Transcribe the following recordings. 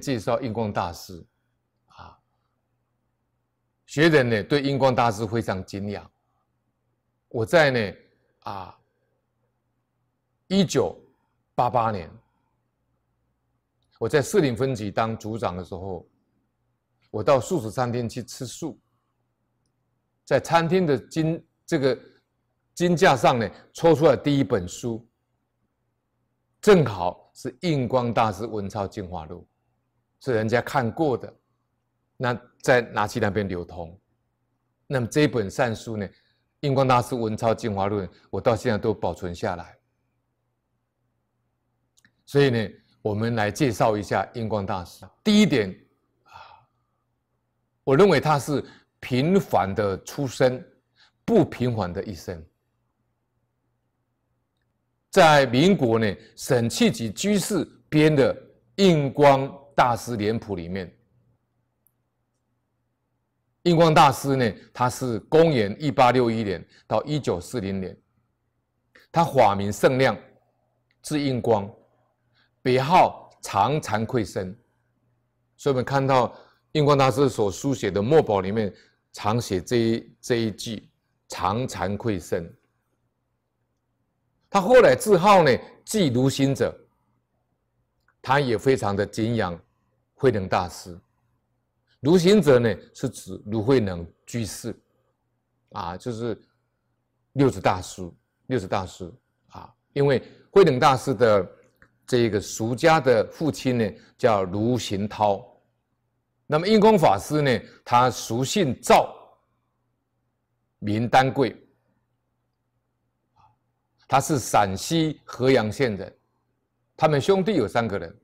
介绍印光大师，啊，学人呢对印光大师非常敬仰。我在呢啊，一九八八年，我在四岭分局当组长的时候，我到素食餐厅去吃素，在餐厅的金这个金架上呢，抽出来第一本书，正好是印光大师《文钞进化录》。是人家看过的，那再拿去那边流通。那么这本善书呢，《印光大师文钞进化论》，我到现在都保存下来。所以呢，我们来介绍一下印光大师。第一点啊，我认为他是平凡的出身，不平凡的一生。在民国呢，沈气吉居士编的《印光》。大师脸谱里面，印光大师呢，他是公元一八六一年到一九四零年，他法名圣亮，字印光，别号常惭愧生，所以我们看到印光大师所书写的墨宝里面，常写这一这一句“常惭愧生”。他后来字号呢，既如心者，他也非常的敬仰。慧能大师，卢行者呢是指卢慧能居士，啊，就是六祖大师，六祖大师啊，因为慧能大师的这个俗家的父亲呢叫卢行涛，那么印光法师呢，他俗姓赵，名丹桂，他是陕西合阳县人，他们兄弟有三个人。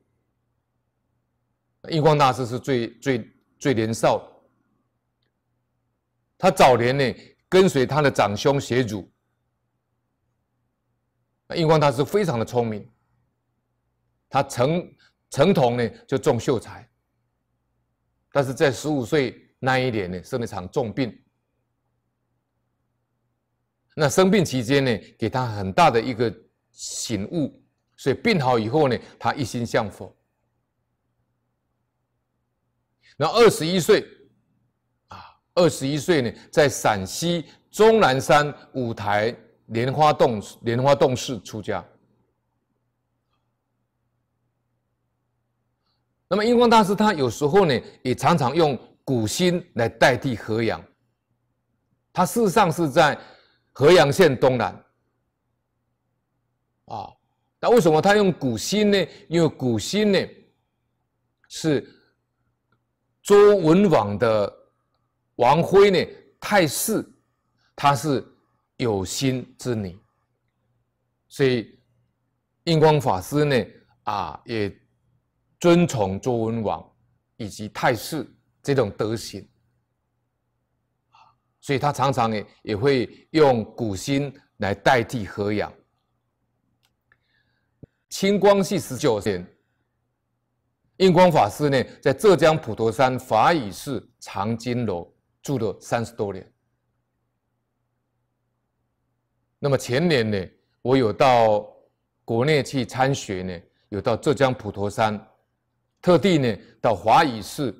印光大师是最最最年少的，他早年呢跟随他的长兄学儒，那印光大师非常的聪明，他成成童呢就中秀才，但是在十五岁那一年呢生了一场重病，那生病期间呢给他很大的一个醒悟，所以病好以后呢他一心向佛。那二十一岁，啊，二十一岁呢，在陕西终南山五台莲花洞莲花洞寺出家。那么印光大师他有时候呢，也常常用古心来代替河阳，他事实上是在河阳县东南。啊，那为什么他用古心呢？因为古心呢，是。周文王的王妃呢，太姒，她是有心之女，所以印光法师呢啊，也尊崇周文王以及太姒这种德行，所以他常常呢，也会用古心来代替和阳。清光绪十九年。印光法师呢，在浙江普陀山法雨寺藏经楼住了三十多年。那么前年呢，我有到国内去参学呢，有到浙江普陀山，特地呢到法雨寺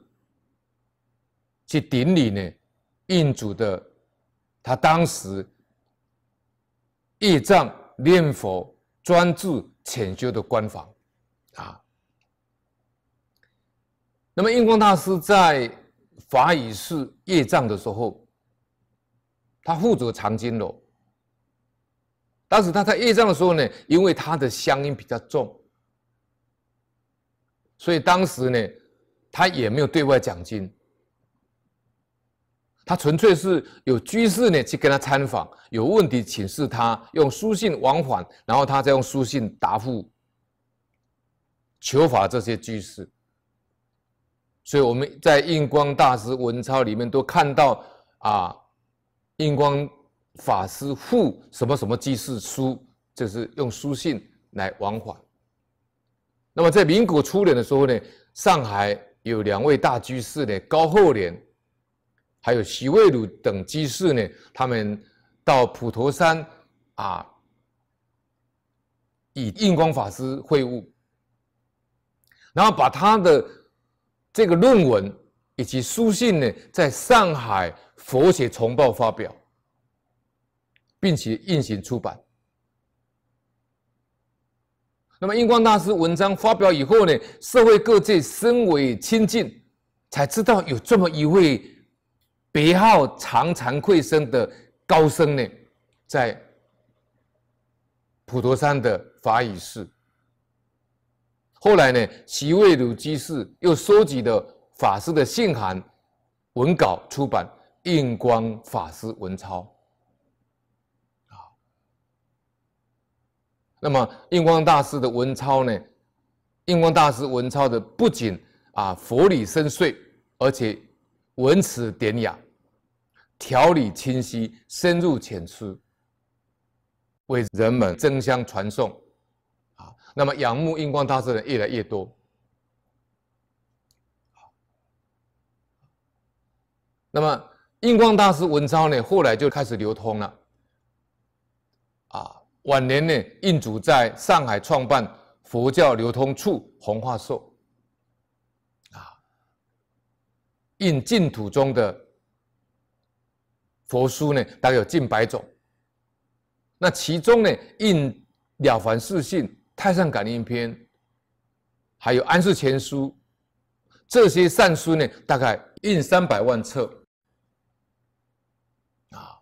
去顶礼呢印主的他当时夜障念佛专治潜修的官房。那么印光大师在法雨寺夜障的时候，他负责藏经楼。当时他在夜障的时候呢，因为他的乡音比较重，所以当时呢，他也没有对外讲经。他纯粹是有居士呢去跟他参访，有问题请示他，用书信往返，然后他再用书信答复求法这些居士。所以我们在印光大师文钞里面都看到，啊，印光法师复什么什么记事书，就是用书信来往返。那么在民国初年的时候呢，上海有两位大居士呢，高厚廉，还有徐渭鲁等居士呢，他们到普陀山啊，以印光法师会晤，然后把他的。这个论文以及书信呢，在上海《佛学丛报》发表，并且印行出版。那么印光大师文章发表以后呢，社会各界深为亲近，才知道有这么一位别号长常愧声的高僧呢，在普陀山的法雨寺。后来呢，席位如居士又收集的法师的信函文稿，出版《印光法师文钞》啊。那么印光大师的文钞呢，印光大师文钞的不仅啊佛理深邃，而且文辞典雅，条理清晰，深入浅出，为人们争相传颂。那么仰慕印光大师的越来越多。那么印光大师文钞呢，后来就开始流通了。啊，晚年呢，印主在上海创办佛教流通处，弘化社。啊，印净土中的佛书呢，大概有近百种。那其中呢，印了凡四训。《太上感应篇》，还有《安世全书》，这些善书呢，大概印三百万册啊。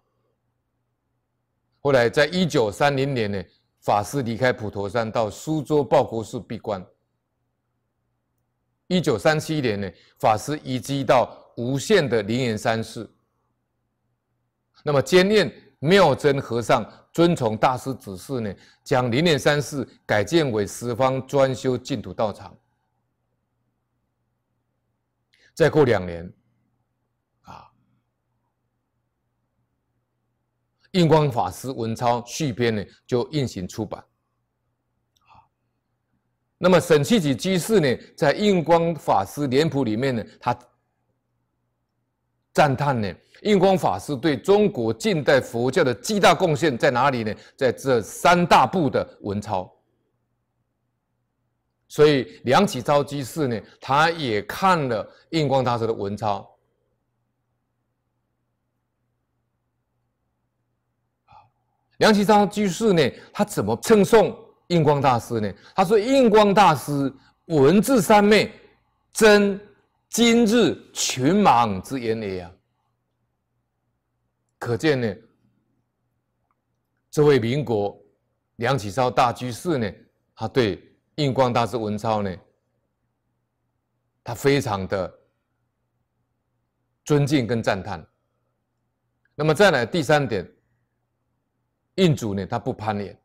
后来，在一九三零年呢，法师离开普陀山，到苏州报国寺闭关。一九三七年呢，法师移居到无限的灵岩山寺，那么兼念妙真和尚遵从大师指示呢，将灵岩山寺改建为十方专修净土道场。再过两年，啊，印光法师文钞续编呢就印行出版。那么沈七子居士呢，在印光法师脸谱里面呢，他。赞叹呢，印光法师对中国近代佛教的巨大贡献在哪里呢？在这三大部的文钞。所以梁启超居士呢，他也看了印光大师的文钞。梁启超居士呢，他怎么称颂印光大师呢？他说印光大师文字三昧真。今日群盲之言也啊！可见呢，这位民国梁启超大居士呢，他对印光大师文超呢，他非常的尊敬跟赞叹。那么再来第三点，印主呢，他不攀连。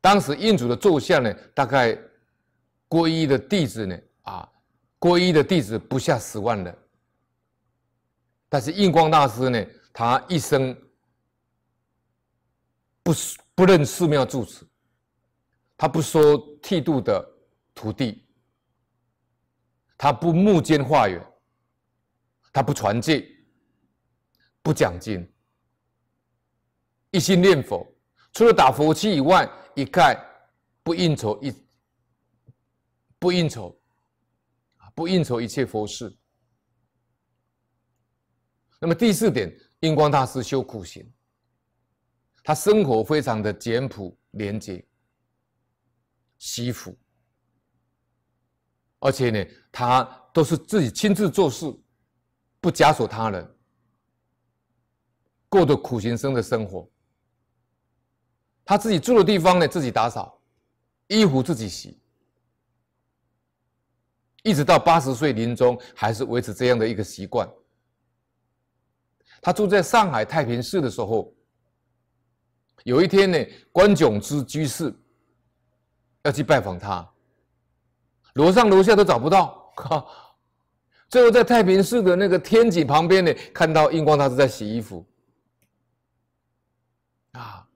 当时印主的座下呢，大概皈依的弟子呢，啊。皈依的弟子不下十万人，但是印光大师呢？他一生不不认寺庙住持，他不说剃度的徒弟，他不募捐化缘，他不传戒，不讲经，一心念佛，除了打佛七以外，一概不应酬，一不应酬。不应酬一切佛事。那么第四点，印光大师修苦行，他生活非常的简朴廉洁，惜福，而且呢，他都是自己亲自做事，不假手他人，过着苦行僧的生活。他自己住的地方呢，自己打扫，衣服自己洗。一直到八十岁临终，还是维持这样的一个习惯。他住在上海太平寺的时候，有一天呢，关炯之居士要去拜访他，楼上楼下都找不到，最后在太平寺的那个天井旁边呢，看到印光大师在洗衣服。啊，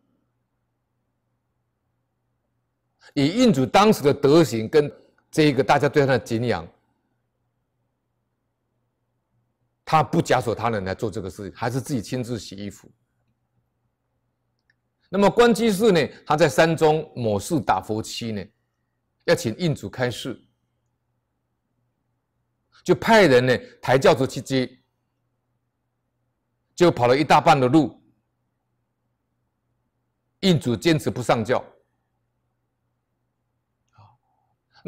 以印主当时的德行跟。这一个大家对他的敬仰，他不假手他人来做这个事，还是自己亲自洗衣服。那么关机寺呢？他在山中某寺打佛七呢，要请印主开示，就派人呢抬轿子去接，就跑了一大半的路，印主坚持不上轿。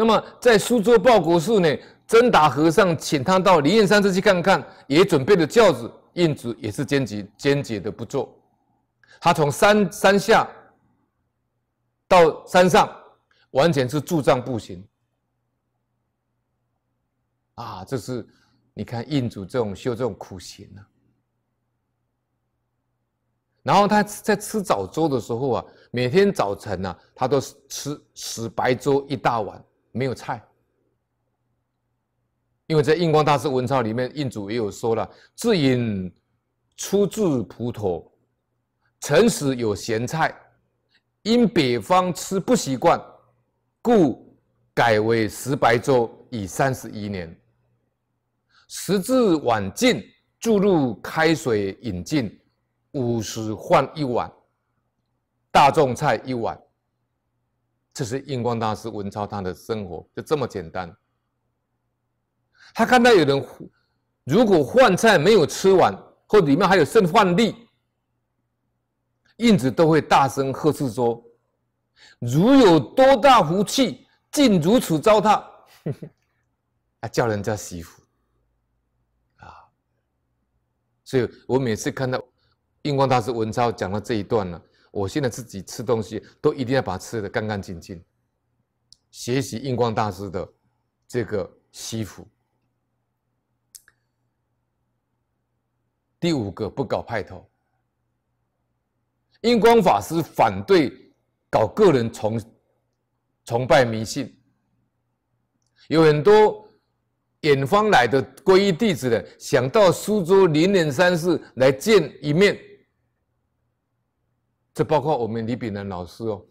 那么在苏州报国寺呢，真达和尚请他到灵岩山寺去看看，也准备了轿子，印主也是坚决坚决的不做。他从山山下到山上，完全是拄帐步行。啊，这是你看印主这种修这种苦行啊。然后他在吃早粥的时候啊，每天早晨呢，他都是吃吃白粥一大碗。没有菜，因为在印光大师文钞里面，印主也有说了：自饮出自普陀，诚实有咸菜，因北方吃不习惯，故改为食白粥已三十一年。食至晚近，注入开水饮尽，五十换一碗，大众菜一碗。这是印光大师文超他的生活就这么简单。他看到有人如果饭菜没有吃完，或里面还有剩饭粒，印子都会大声呵斥说：“如有多大福气，竟如此糟蹋？”还 叫人家媳妇啊！所以我每次看到印光大师文超讲到这一段了。我现在自己吃东西都一定要把它吃的干干净净。学习印光大师的这个西服。第五个不搞派头。印光法师反对搞个人崇崇拜迷信。有很多远方来的皈依弟子呢，想到苏州灵隐山寺来见一面。这包括我们李炳南老师哦，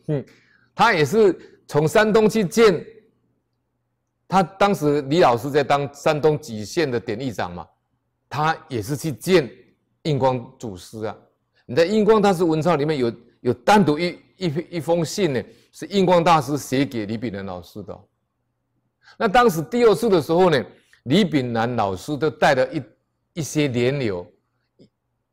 他也是从山东去见，他当时李老师在当山东莒县的典狱长嘛，他也是去见印光祖师啊。你在印光大师文钞里面有有单独一一一封信呢，是印光大师写给李炳南老师的。那当时第二次的时候呢，李炳南老师都带了一一些莲友，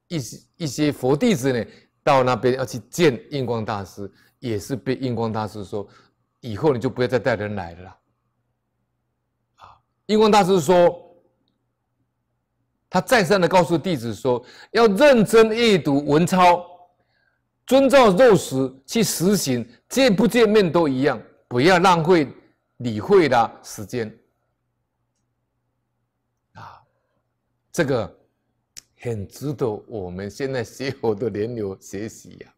一一些佛弟子呢。到那边要去见印光大师，也是被印光大师说，以后你就不要再带人来了。啦。啊！印光大师说，他再三的告诉弟子说，要认真阅读文钞，遵照肉食去实行，见不见面都一样，不要浪费理会的时间。啊，这个。很值得我们现在所有的人有学习呀！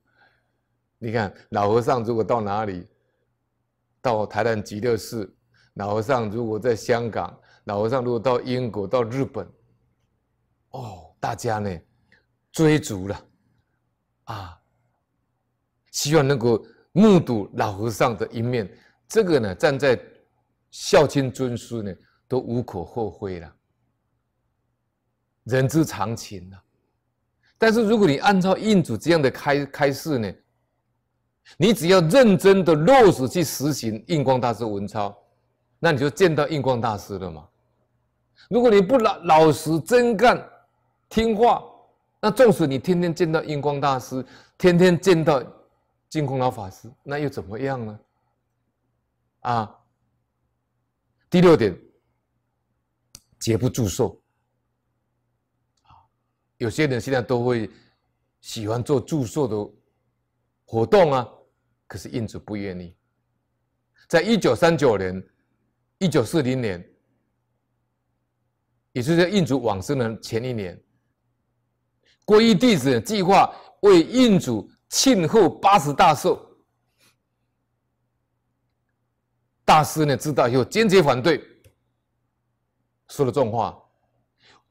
你看老和尚如果到哪里，到台南极乐寺，老和尚如果在香港，老和尚如果到英国、到日本，哦，大家呢追逐了，啊，希望能够目睹老和尚的一面，这个呢，站在孝亲尊师呢，都无可厚非了。人之常情啊，但是如果你按照印主这样的开开示呢，你只要认真的落实去实行印光大师文钞，那你就见到印光大师了嘛。如果你不老老实真干，听话，那纵使你天天见到印光大师，天天见到净空老法师，那又怎么样呢？啊，第六点，节不住寿。有些人现在都会喜欢做住宿的活动啊，可是印主不愿意。在一九三九年、一九四零年，也就是印主往生的前一年，皈依弟子计划为印主庆贺八十大寿，大师呢知道以后坚决反对，说了重话。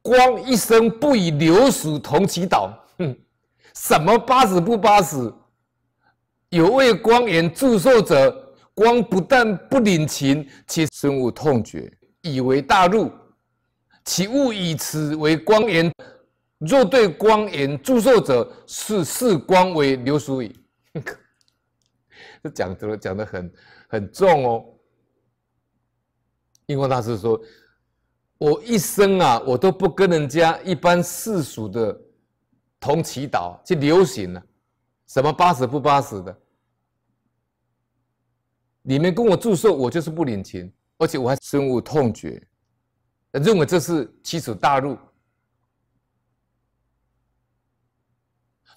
光一生不与流俗同其道，哼！什么八十不八十？有为光源祝寿者，光不但不领情，且深恶痛绝，以为大怒。其勿以此为光言。若对光源祝寿者，是视光为流俗矣。这讲的讲的很很重哦。印光大师说。我一生啊，我都不跟人家一般世俗的同祈祷、去流行了，什么八十不八十的。你们跟我祝寿，我就是不领情，而且我还深恶痛绝，认为这是欺耻大辱。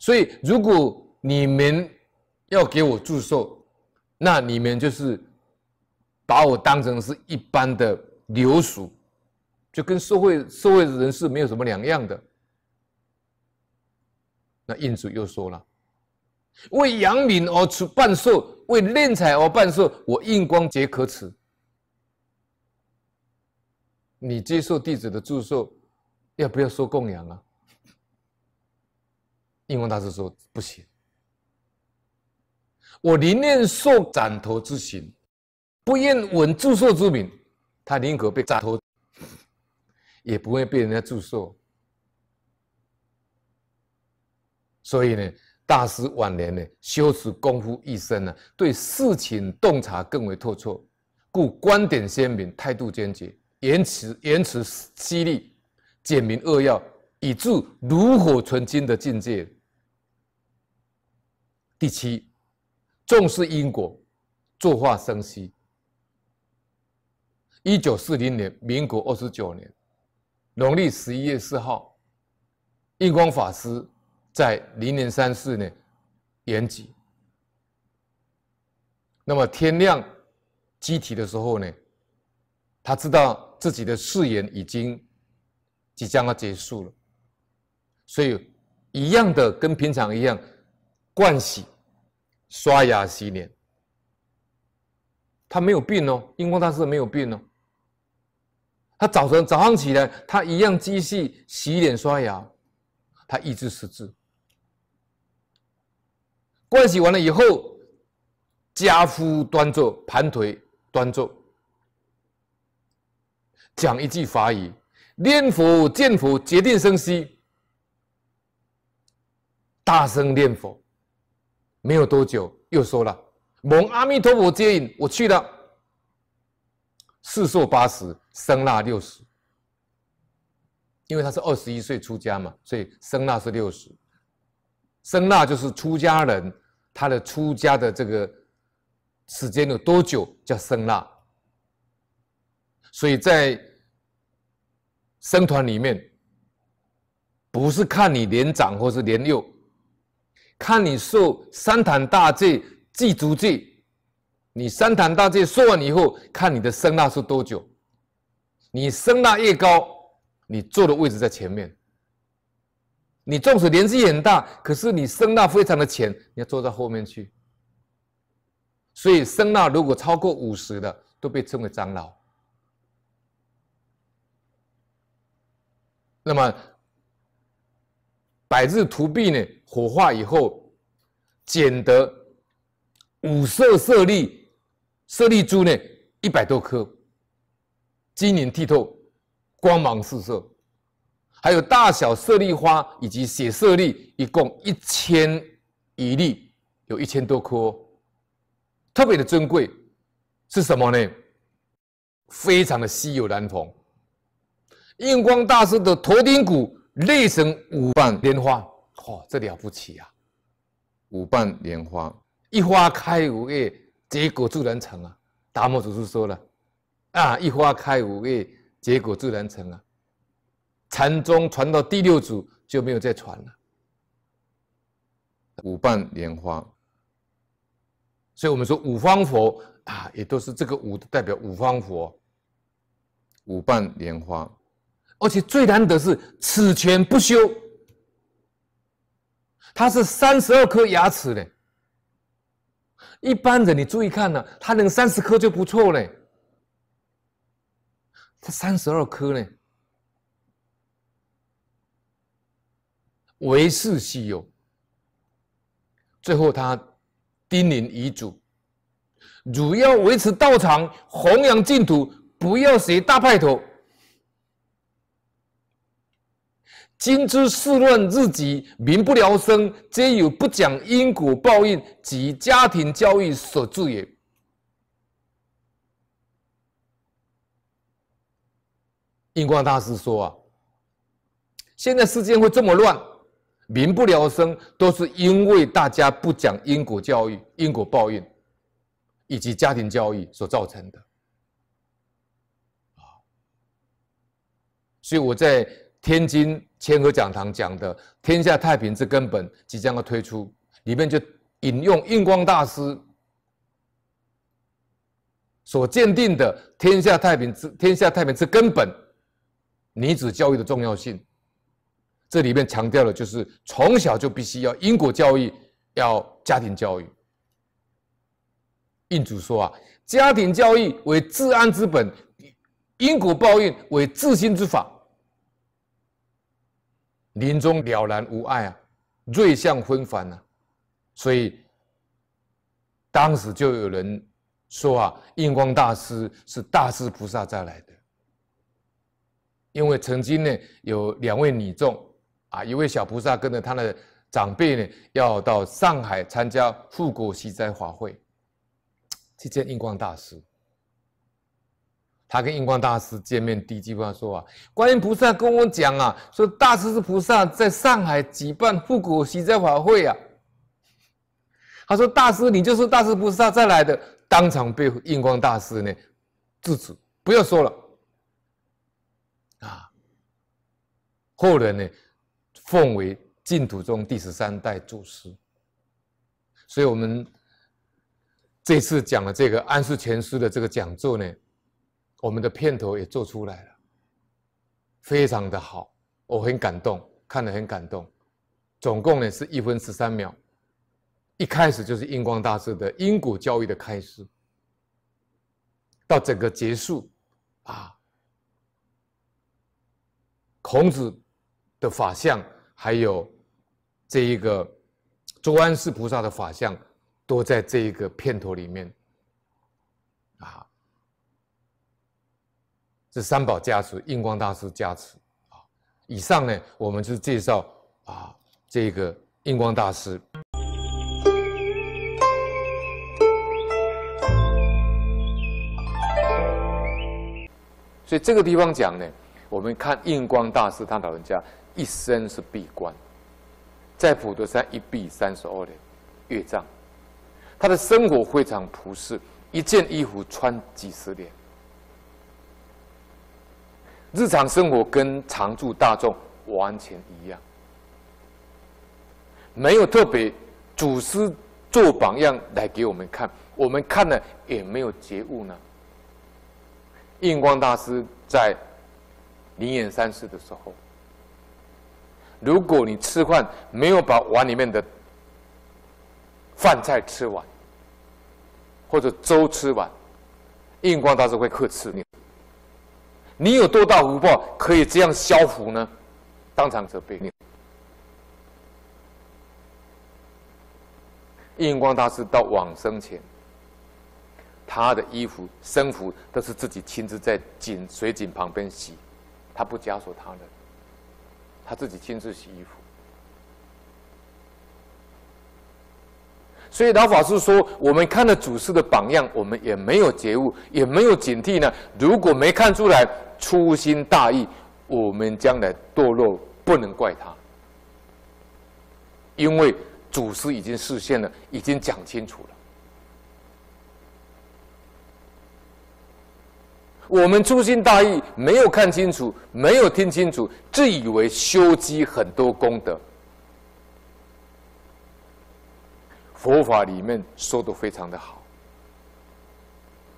所以，如果你们要给我祝寿，那你们就是把我当成是一般的流俗。就跟社会社会人士没有什么两样的。那印主又说了：“为扬名而出半寿，为练财而半寿，我印光皆可耻。”你接受弟子的祝寿，要不要说供养啊？印光大师说：“不行，我宁愿受斩头之刑，不愿闻祝寿之名，他宁可被斩头。”也不会被人家祝寿，所以呢，大师晚年呢，修持功夫一生呢，对事情洞察更为透彻，故观点鲜明，态度坚决，言辞言辞犀利，简明扼要，以至炉火纯青的境界。第七，重视因果，作画生息。一九四零年，民国二十九年。农历十一月四号，印光法师在零年三四年圆寂。那么天亮机体的时候呢，他知道自己的誓言已经即将要结束了，所以一样的跟平常一样，盥洗、刷牙、洗脸，他没有病哦，印光大师没有病哦。他早晨早上起来，他一样继续洗脸刷牙，他一直识字。灌洗完了以后，家夫端坐盘腿端坐，讲一句法语：念佛、见佛、决定生息，大声念佛，没有多久又说了：“蒙阿弥陀佛接引，我去了。”四寿八十，生腊六十，因为他是二十一岁出家嘛，所以生腊是六十。生腊就是出家人他的出家的这个时间有多久叫生腊，所以在僧团里面，不是看你年长或是年幼，看你受三坛大戒、祭足戒。你三坛大戒说完以后，看你的声纳是多久。你声纳越高，你坐的位置在前面。你纵使年纪很大，可是你声纳非常的浅，你要坐到后面去。所以声纳如果超过五十的，都被称为长老。那么百日图壁呢？火化以后，减得五色舍利。舍利珠呢，一百多颗，晶莹剔透，光芒四射，还有大小舍利花以及血舍利，一共一千余粒，有一千多颗，特别的珍贵，是什么呢？非常的稀有难逢。印光大师的头顶骨内成五瓣莲花，哦，这了不起啊！五瓣莲花，一花开五叶。结果自然成啊！达摩祖师说了：“啊，一花开五叶，结果自然成啊。”禅宗传到第六祖就没有再传了。五瓣莲花，所以我们说五方佛啊，也都是这个五代表五方佛。五瓣莲花，而且最难得是此前不休，它是三十二颗牙齿呢。一般人，你注意看呢，他能三十颗就不错嘞，他三十二颗呢，唯是稀有。最后他叮咛遗嘱，汝要维持道场，弘扬净土，不要学大派头。今之世乱日极，民不聊生，皆有不讲因果报应及家庭教育所致也。印光大师说啊，现在世间会这么乱，民不聊生，都是因为大家不讲因果教育、因果报应，以及家庭教育所造成的。啊，所以我在。天津千和讲堂讲的《天下太平之根本》即将要推出，里面就引用印光大师所鉴定的《天下太平之天下太平之根本》，女子教育的重要性。这里面强调的就是从小就必须要因果教育，要家庭教育。印主说啊，家庭教育为治安之本，因果报应为治心之法。临终了然无碍啊，瑞相纷繁啊，所以当时就有人说啊，印光大师是大势菩萨再来的，因为曾经呢有两位女众，啊一位小菩萨跟着他的长辈呢，要到上海参加护国西斋法会，去见印光大师。他跟印光大师见面，第一句话说啊：“观音菩萨跟我讲啊，说大师是菩萨在上海举办复古西斋法会啊。”他说：“大师，你就是大师菩萨再来的。”当场被印光大师呢制止，不要说了。啊，后人呢，奉为净土宗第十三代祖师。所以我们这次讲了这个《安世全书》的这个讲座呢。我们的片头也做出来了，非常的好，我很感动，看得很感动。总共呢是一分十三秒，一开始就是印光大师的因果教育的开始，到整个结束，啊，孔子的法相，还有这一个安世菩萨的法相，都在这一个片头里面，啊。是三宝加持，印光大师加持啊！以上呢，我们就介绍啊，这个印光大师。所以这个地方讲呢，我们看印光大师他老人家一生是闭关，在普陀山一闭三十二年，月藏，他的生活非常朴实，一件衣服穿几十年。日常生活跟常住大众完全一样，没有特别祖师做榜样来给我们看，我们看了也没有觉悟呢。印光大师在灵岩三世的时候，如果你吃饭没有把碗里面的饭菜吃完，或者粥吃完，印光大师会呵斥你。你有多大福报可以这样消福呢？当场责备。印光大师到往生前，他的衣服、生服都是自己亲自在井水井旁边洗，他不枷锁他人，他自己亲自洗衣服。所以老法师说，我们看了祖师的榜样，我们也没有觉悟，也没有警惕呢。如果没看出来粗心大意，我们将来堕落不能怪他，因为祖师已经示现了，已经讲清楚了。我们粗心大意，没有看清楚，没有听清楚，自以为修积很多功德。佛法里面说的非常的好，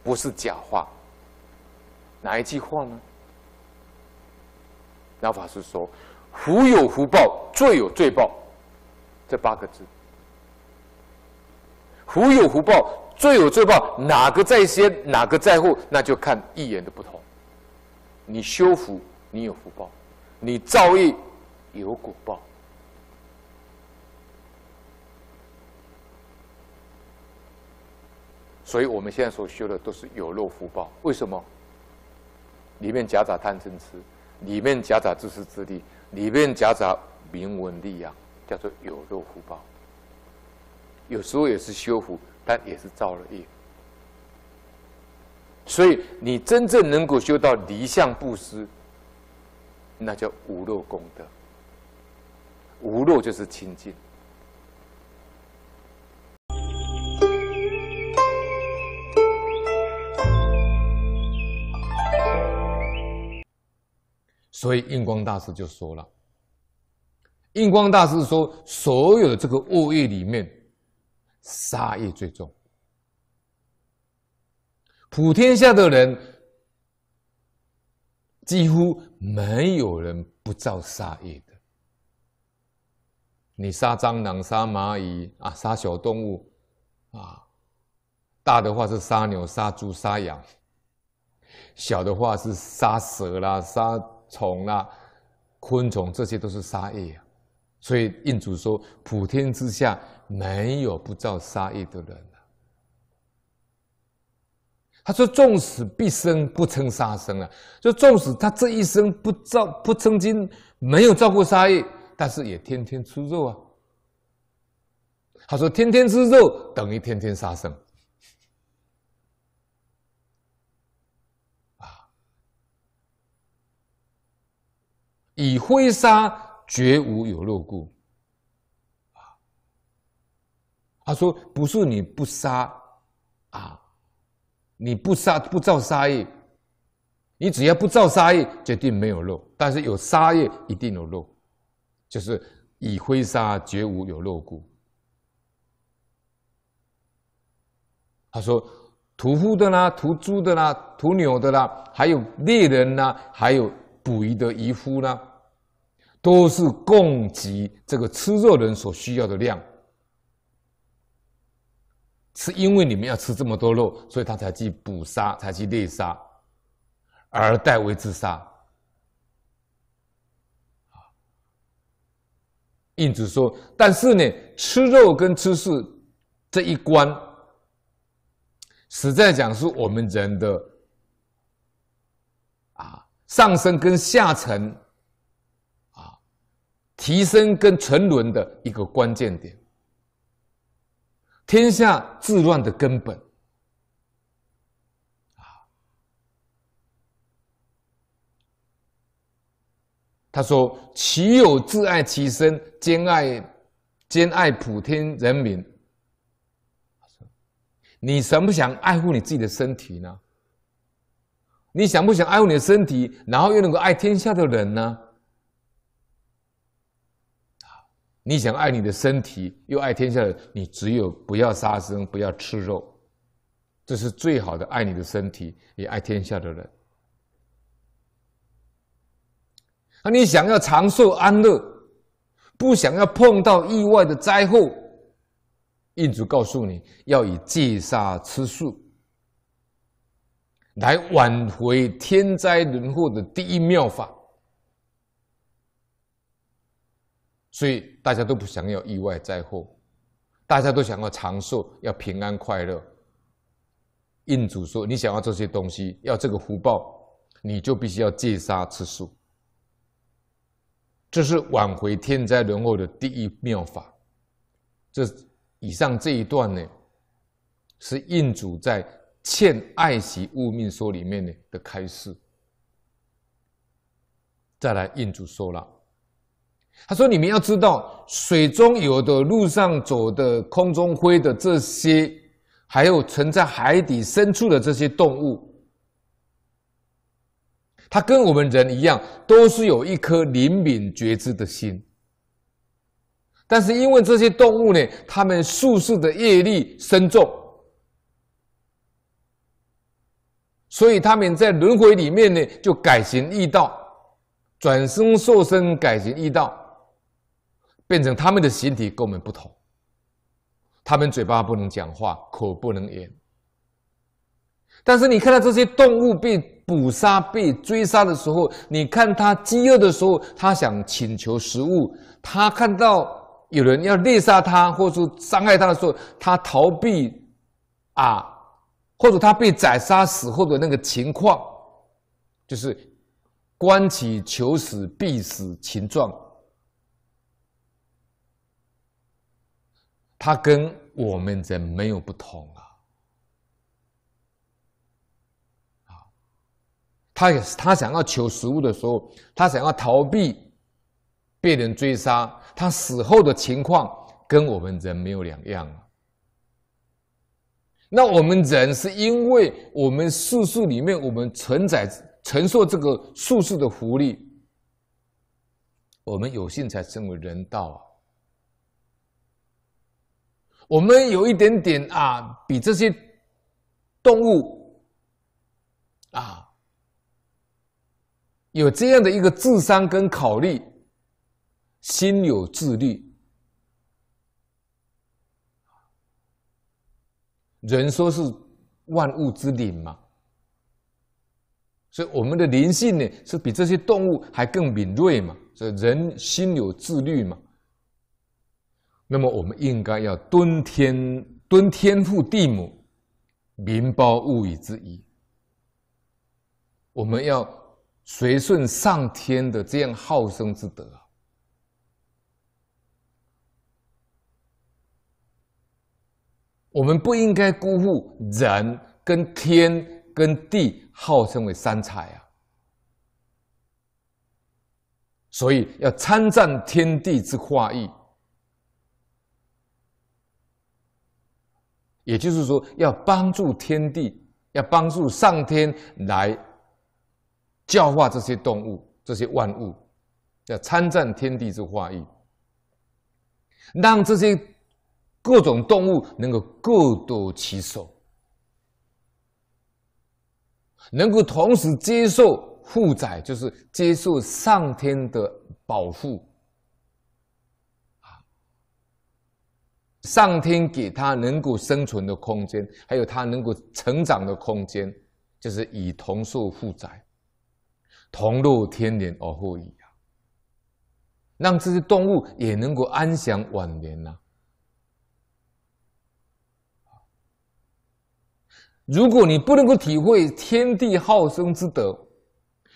不是假话。哪一句话呢？老法师说：“福有福报，罪有罪报。”这八个字，“福有福报，罪有罪报”，哪个在先，哪个在后，那就看一眼的不同。你修福，你有福报；你造业，有果报。所以我们现在所修的都是有漏福报，为什么？里面夹杂贪嗔痴，里面夹杂自私自利，里面夹杂名闻利养，叫做有漏福报。有时候也是修福，但也是造了业。所以你真正能够修到离相不思，那叫无漏功德。无漏就是清净。所以印光大师就说了，印光大师说，所有的这个恶业里面，杀业最重。普天下的人几乎没有人不造杀业的。你杀蟑螂、杀蚂蚁啊，杀小动物，啊，大的话是杀牛、杀猪、杀羊，小的话是杀蛇啦、杀。虫啊，昆虫这些都是杀业啊，所以印主说，普天之下没有不造杀业的人。他说，纵使毕生不称杀生啊，就纵使他这一生不造不曾经，没有造过杀业，但是也天天吃肉啊。他说，天天吃肉等于天天杀生。以灰杀，绝无有肉故。啊，他说不是你不杀，啊，你不杀不造杀业，你只要不造杀业，决定没有肉。但是有杀业，一定有肉，就是以灰杀，绝无有肉故。他说屠夫的啦，屠猪的啦，屠牛的啦，还有猎人呐，还有。捕鱼的渔夫呢，都是供给这个吃肉人所需要的量，是因为你们要吃这么多肉，所以他才去捕杀，才去猎杀，而代为自杀。印子说，但是呢，吃肉跟吃素这一关，实在讲是我们人的。上升跟下沉，啊，提升跟沉沦的一个关键点，天下治乱的根本，啊，他说：“岂有自爱其身兼爱，兼爱普天人民？你想不想爱护你自己的身体呢？”你想不想爱护你的身体，然后又能够爱天下的人呢？啊，你想爱你的身体，又爱天下的人，你只有不要杀生，不要吃肉，这是最好的爱你的身体，也爱天下的人。那你想要长寿安乐，不想要碰到意外的灾祸，印主告诉你要以戒杀吃素。来挽回天灾人祸的第一妙法，所以大家都不想要意外灾祸，大家都想要长寿、要平安快乐。印主说：“你想要这些东西，要这个福报，你就必须要戒杀吃素。”这是挽回天灾人祸的第一妙法。这以上这一段呢，是印主在。《欠爱惜物命说》里面的开示，再来印主说了，他说：“你们要知道，水中游的、路上走的、空中飞的这些，还有存在海底深处的这些动物，它跟我们人一样，都是有一颗灵敏觉知的心。但是因为这些动物呢，它们宿世的业力深重。”所以他们在轮回里面呢，就改行易道，转生受身，改行易道，变成他们的形体跟我们不同。他们嘴巴不能讲话，口不能言。但是你看到这些动物被捕杀、被追杀的时候，你看它饥饿的时候，它想请求食物；它看到有人要猎杀它或者伤害它的时候，它逃避，啊。或者他被宰杀死后的那个情况，就是观其求死必死情状，他跟我们人没有不同啊！啊，他也是他想要求食物的时候，他想要逃避被人追杀，他死后的情况跟我们人没有两样啊。那我们人是因为我们素数里面我们承载承受这个素数的福利，我们有幸才成为人道。我们有一点点啊，比这些动物啊有这样的一个智商跟考虑，心有自律。人说是万物之灵嘛，所以我们的灵性呢，是比这些动物还更敏锐嘛。所以人心有自律嘛，那么我们应该要敦天，敦天父地母，民包物以之宜。我们要随顺上天的这样好生之德。我们不应该辜负人跟天跟地，号称为三才啊。所以要参赞天地之化育，也就是说要帮助天地，要帮助上天来教化这些动物、这些万物，要参赞天地之化育，让这些。各种动物能够各得其所，能够同时接受负载，就是接受上天的保护。啊，上天给他能够生存的空间，还有他能够成长的空间，就是以同受负载，同入天年而后已啊，让这些动物也能够安享晚年呐。如果你不能够体会天地好生之德，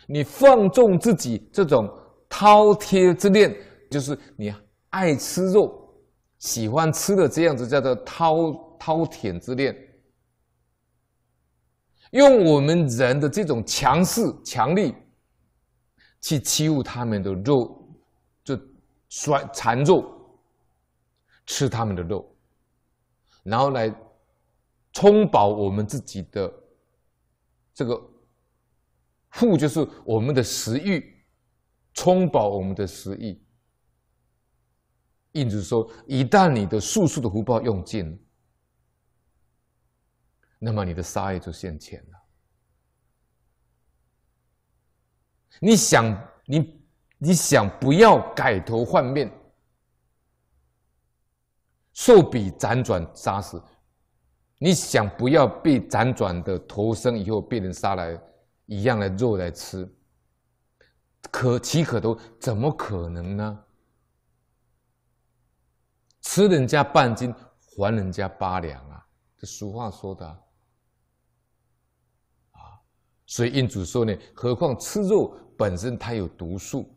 你放纵自己这种饕餮之恋，就是你爱吃肉、喜欢吃的这样子，叫做饕饕餮之恋。用我们人的这种强势、强力去欺侮他们的肉，就衰残肉，吃他们的肉，然后来。充饱我们自己的这个腹，就是我们的食欲，充饱我们的食欲。印子说：一旦你的素数的福报用尽，那么你的杀业就现前了。你想，你你想不要改头换面，受彼辗转杀死。你想不要被辗转的投生以后被人杀来，一样的肉来吃，可岂可得？怎么可能呢？吃人家半斤，还人家八两啊！这俗话说的，啊，所以印主说呢，何况吃肉本身它有毒素，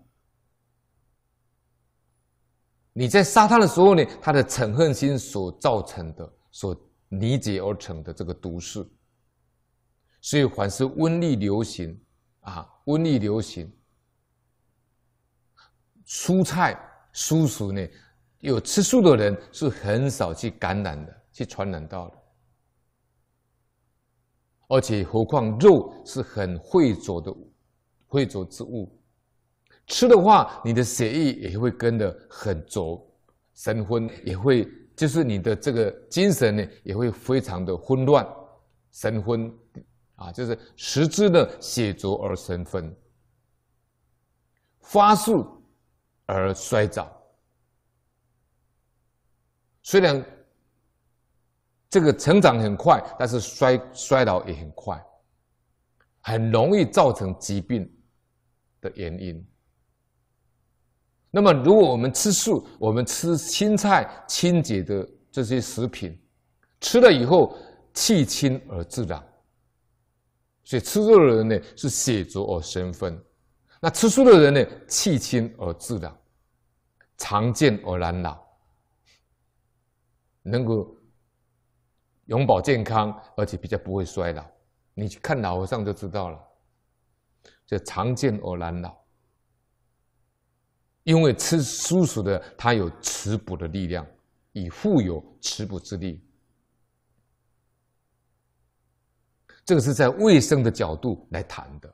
你在杀它的时候呢，它的嗔恨心所造成的，所。理结而成的这个毒势，所以凡是瘟疫流行啊，瘟疫流行，蔬菜、蔬食呢，有吃素的人是很少去感染的，去传染到的。而且何况肉是很会浊的，会浊之物，吃的话，你的血液也会跟得很浊，神昏也会。就是你的这个精神呢，也会非常的混乱、神昏，啊，就是实质的血浊而神昏，发素而衰早。虽然这个成长很快，但是衰衰老也很快，很容易造成疾病的原因。那么，如果我们吃素，我们吃青菜、清洁的这些食品，吃了以后气清而自然。所以，吃肉的人呢是血浊而生分，那吃素的人呢气清而自然，长健而难老，能够永保健康，而且比较不会衰老。你去看老和尚就知道了，这长健而难老。因为吃素食的，它有持补的力量，以富有持补之力。这个是在卫生的角度来谈的，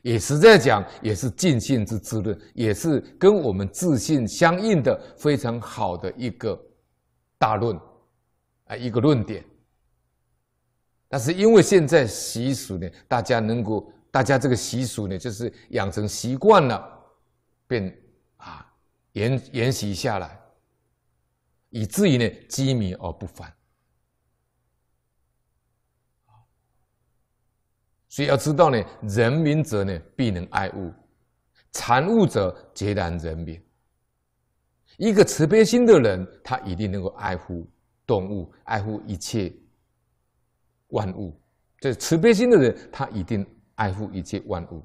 也是在讲，也是尽信之之论，也是跟我们自信相应的非常好的一个大论啊，一个论点。但是因为现在习俗呢，大家能够，大家这个习俗呢，就是养成习惯了。便啊，延延续下来，以至于呢，积米而不返。所以要知道呢，人民者呢，必能爱物；，残物者，皆然人民。一个慈悲心的人，他一定能够爱护动物，爱护一切万物。这慈悲心的人，他一定爱护一切万物。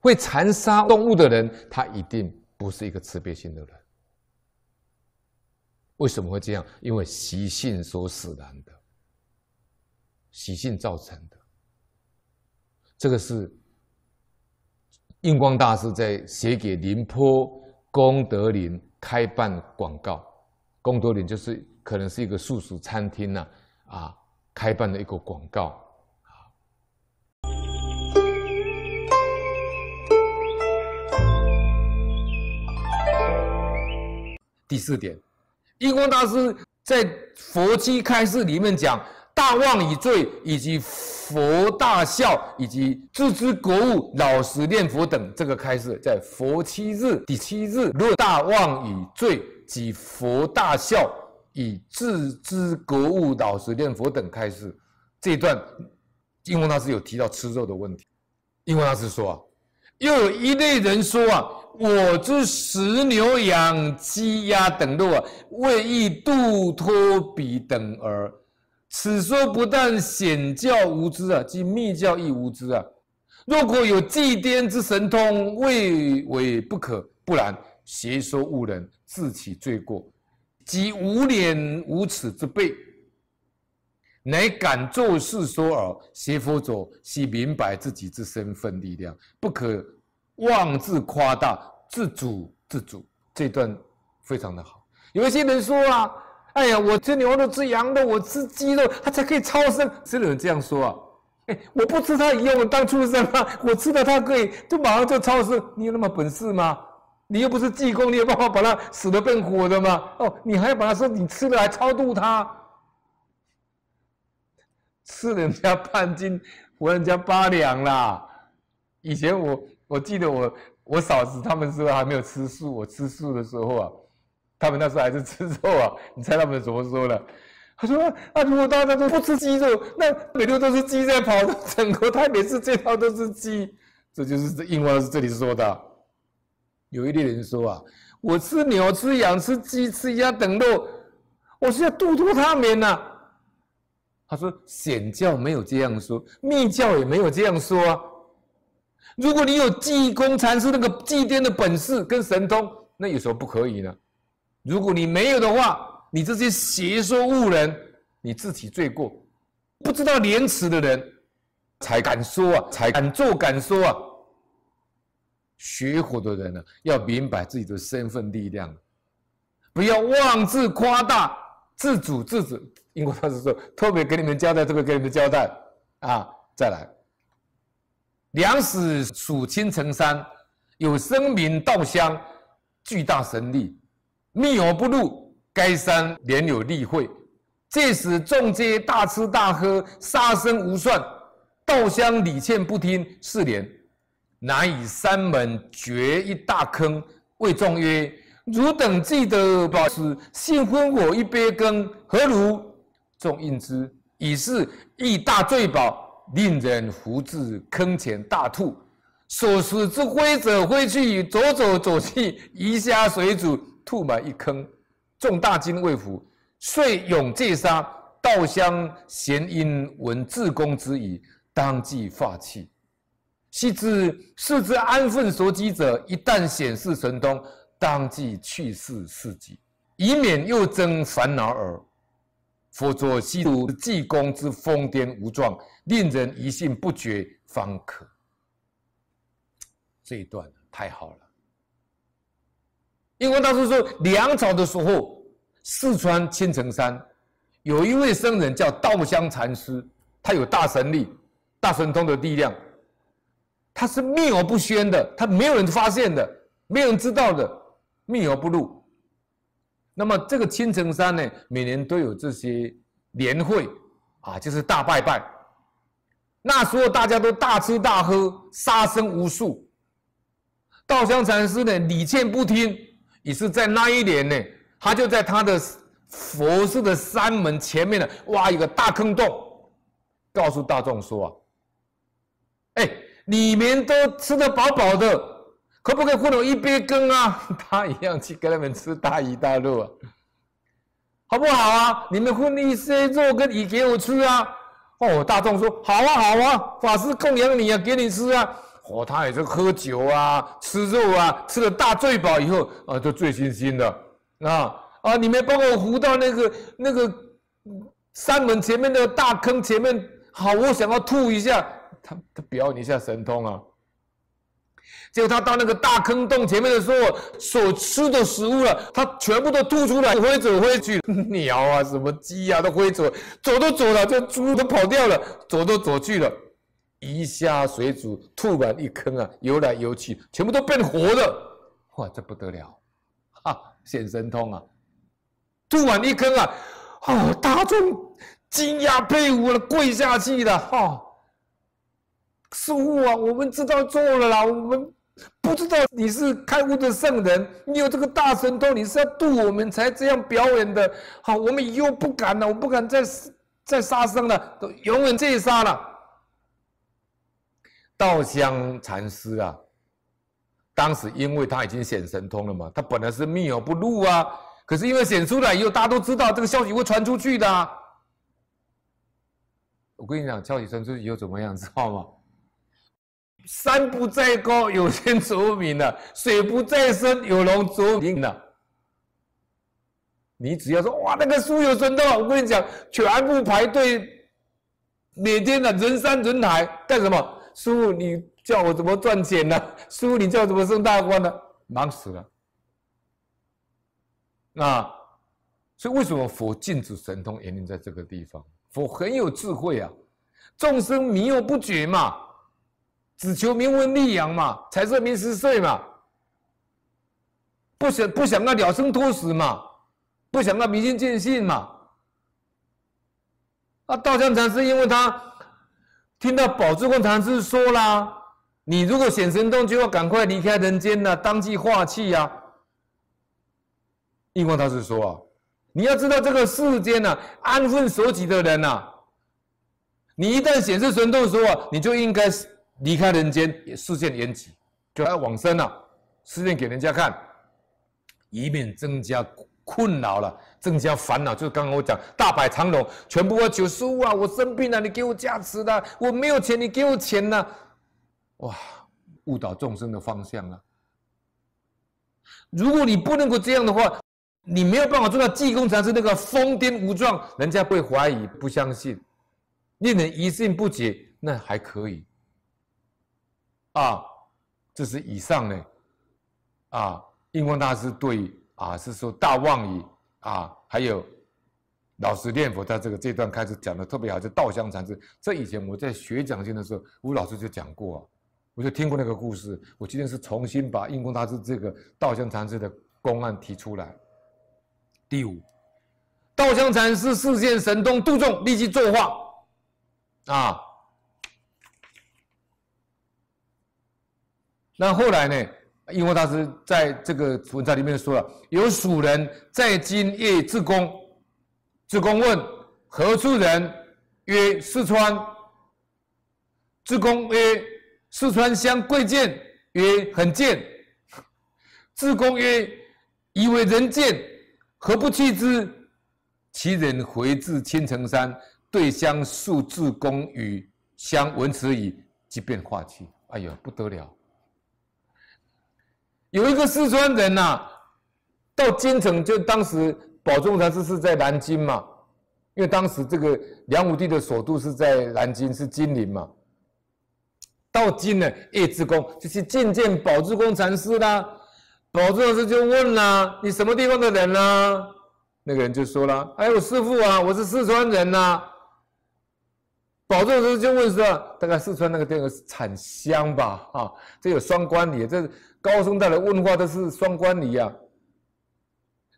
会残杀动物的人，他一定不是一个慈悲心的人。为什么会这样？因为习性所使然的，习性造成的。这个是印光大师在写给宁波功德林开办广告，功德林就是可能是一个素食餐厅呐，啊，开办的一个广告。第四点，印光大师在佛七开示里面讲大妄以罪，以及佛大笑，以及自知国物老实念佛等这个开示，在佛七日第七日，若大妄以罪及佛大笑以自知国物老实念佛等开示，这段印光大师有提到吃肉的问题。印光大师说，又有一类人说啊。我之食牛羊鸡鸭等肉，为欲度脱彼等耳。此说不但显教无知啊，即密教亦无知啊。若果有祭奠之神通，未为不可；不然，邪说误人，自起罪过，即无脸无耻之辈，乃敢作是说耳。邪佛者须明白自己之身份力量，不可。妄自夸大，自主自主这段非常的好。有一些人说啊，哎呀，我吃牛肉，吃羊肉，我吃鸡肉，它才可以超生。真的人这样说啊？哎，我不吃它一有我当畜生啊。我吃了它可以就马上就超生。你有那么本事吗？你又不是济公，你有办法把它死的变活的吗？哦，你还要把它说你吃了还超度它？吃人家半斤，活人家八两啦。以前我。我记得我我嫂子他们时候还没有吃素，我吃素的时候啊，他们那时候还是吃肉啊。你猜他们怎么说的？他说：“那如果大家都不吃鸡肉，那每路都是鸡在跑的，整个台北市街道都是鸡。”这就是英文这里说的。有一类人说啊：“我吃牛吃羊吃鸡吃鸭等肉，我是在度脱他们啊。他说：“显教没有这样说，密教也没有这样说啊。”如果你有济公禅师那个祭奠的本事跟神通，那有什么不可以呢？如果你没有的话，你这些邪说误人，你自己罪过，不知道廉耻的人，才敢说啊，才敢做敢说啊。学佛的人呢，要明白自己的身份力量，不要妄自夸大、自主自主。因为他是说：“特别给你们交代，特别给你们交代啊！”再来。两史属青城山，有生名道香，巨大神力，密而不露。该山年有例会，届时众皆大吃大喝，杀生无算。道香、李倩不听，四年难以山门掘一大坑，谓众曰：“汝等记得，宝石，幸分我一杯羹，何如？”众应之，以是一大罪报。令人伏至坑前大吐，所食之灰者挥去，走走走去，移下水煮，吐满一坑，众大惊未服，遂勇借杀道乡贤因闻自公之语，当即发气。昔知，是之安分守己者，一旦显示神通，当即去世事己，以免又增烦恼耳。佛座西土济公之疯癫无状，令人疑信不觉方可。这一段太好了。印光大师说，梁朝的时候，四川青城山有一位僧人叫道香禅师，他有大神力、大神通的力量，他是秘而不宣的，他没有人发现的，没有人知道的，秘而不露。那么这个青城山呢，每年都有这些年会啊，就是大拜拜。那时候大家都大吃大喝，杀生无数。道香禅师呢，屡劝不听，也是在那一年呢，他就在他的佛寺的山门前面呢，挖一个大坑洞，告诉大众说啊：“哎，你们都吃得饱饱的。”可不可以混我一杯羹啊？他一样去跟他们吃大鱼大肉啊，好不好啊？你们混一些肉跟鱼给我吃啊！哦，大众说好啊，好啊，法师供养你啊，给你吃啊！哦，他也是喝酒啊，吃肉啊，吃了大醉饱以后啊，就醉醺醺的啊啊！你们帮我扶到那个那个山门前面的大坑前面，好，我想要吐一下，他他表你一下神通啊！果他到那个大坑洞前面的时候，所吃的食物了，他全部都吐出来，挥走回去。鸟啊，什么鸡啊，都挥走，走都走了。这猪都跑掉了，走都走去了。鱼虾水煮，吐完一坑啊，游来游去，全部都变活了。哇，这不得了，哈，显神通啊！吐完一坑啊，哦，大众惊讶佩服了，跪下去了，哈。师傅啊，我们知道错了啦。我们不知道你是开悟的圣人，你有这个大神通，你是要度我们才这样表演的。好，我们以后不敢了，我不敢再再杀生了，都永远戒杀了。道香禅师啊，当时因为他已经显神通了嘛，他本来是密而不露啊，可是因为显出来以后，大家都知道这个消息会传出去的。我跟你讲，消息传出去以后怎么样，知道吗？山不在高，有仙则名啊；水不在深，有龙则灵啊。你只要说：“哇，那个书有神通！”我跟你讲，全部排队，每天呢人山人海。干什么？师傅，你叫我怎么赚钱呢？师傅，你叫我怎么升大官呢？忙死了。啊，所以为什么佛禁止神通，原因在这个地方。佛很有智慧啊，众生迷又不绝嘛。只求名闻利养嘛，财色名食税嘛，不想不想要了生脱死嘛，不想要迷心见性嘛。啊，道相禅师因为他听到宝智光禅师说了，你如果显神通就要赶快离开人间了，当即化气呀。印光大师说啊，你要知道这个世间呢，安分守己的人呐，你一旦显示神通时候，你就应该离开人间也视线延吉，就要往生了，视线给人家看，以免增加困扰了，增加烦恼。就是刚刚我讲大摆长龙，全部我求五啊，我生病了，你给我加持的，我没有钱，你给我钱呢？哇，误导众生的方向啊！如果你不能够这样的话，你没有办法做到济公禅师那个疯癫无状，人家会怀疑不相信，令人疑信不解，那还可以。啊，这是以上呢，啊，印光大师对啊是说大妄语啊，还有老师念佛，他这个这段开始讲的特别好，就稻香禅师。这以前我在学讲经的时候，吴老师就讲过，我就听过那个故事。我今天是重新把印光大师这个稻香禅师的公案提出来。第五，稻香禅师四现神通，杜仲立即作画啊。那后来呢？因为当时在这个文章里面说了，有蜀人在今夜自宫，自宫问何处人，曰四川。自宫曰：四川乡贵贱，曰很贱。自宫曰：以为人贱，何不弃之？其人回至青城山，对乡诉自宫与乡闻此语，即变化去。哎呦，不得了！有一个四川人呐，到京城就当时保重禅师在南京嘛，因为当时这个梁武帝的首都是在南京，是金陵嘛。到京呢，夜之公就去觐见保志公禅师啦。保志公就问啦：“你什么地方的人啊？”那个人就说了：“哎，我师父啊，我是四川人呐。”保志师就问说：“大概四川那个地方产香吧？啊，这有双关语，这。”高僧带来问话都是双关礼呀。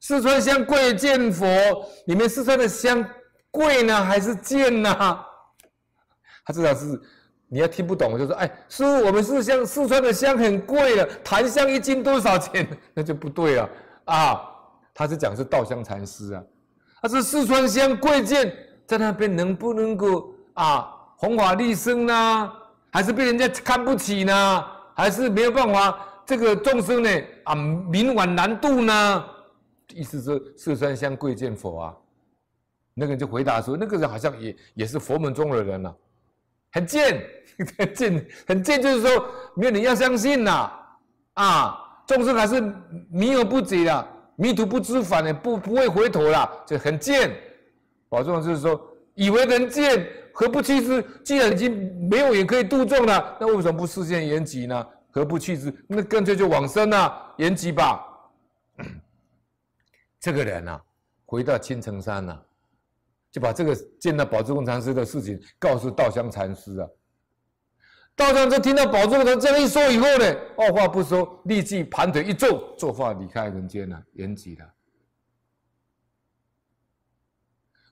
四川香贵贱佛，你们四川的香贵呢还是贱呢？他至少是，你要听不懂，就说：哎，傅，我们四川四川的香很贵了，檀香一斤多少钱？那就不对了啊！他是讲是稻香禅师啊，他是四川香贵贱，在那边能不能够啊弘法利生呢？还是被人家看不起呢？还是没有办法？这个众生呢啊，冥顽难度呢，意思是四三香贵见佛啊。那个人就回答说，那个人好像也也是佛门中的人了，很贱，很贱，很贱，就是说没有人要相信呐啊，众生还是迷而不解的，迷途不知返呢，不不会回头了，就很贱。保重就是说，以为人贱，何不其实既然已经没有也可以度众了，那为什么不事先言及呢？何不去之？那干脆就往生啊，延吉吧。这个人呐，回到青城山呐，就把这个见到宝智公禅师的事情告诉道香禅师啊。道香这听到宝智公这样一说以后呢，二话不说，立即盘腿一坐，坐化离开人间了，延吉了。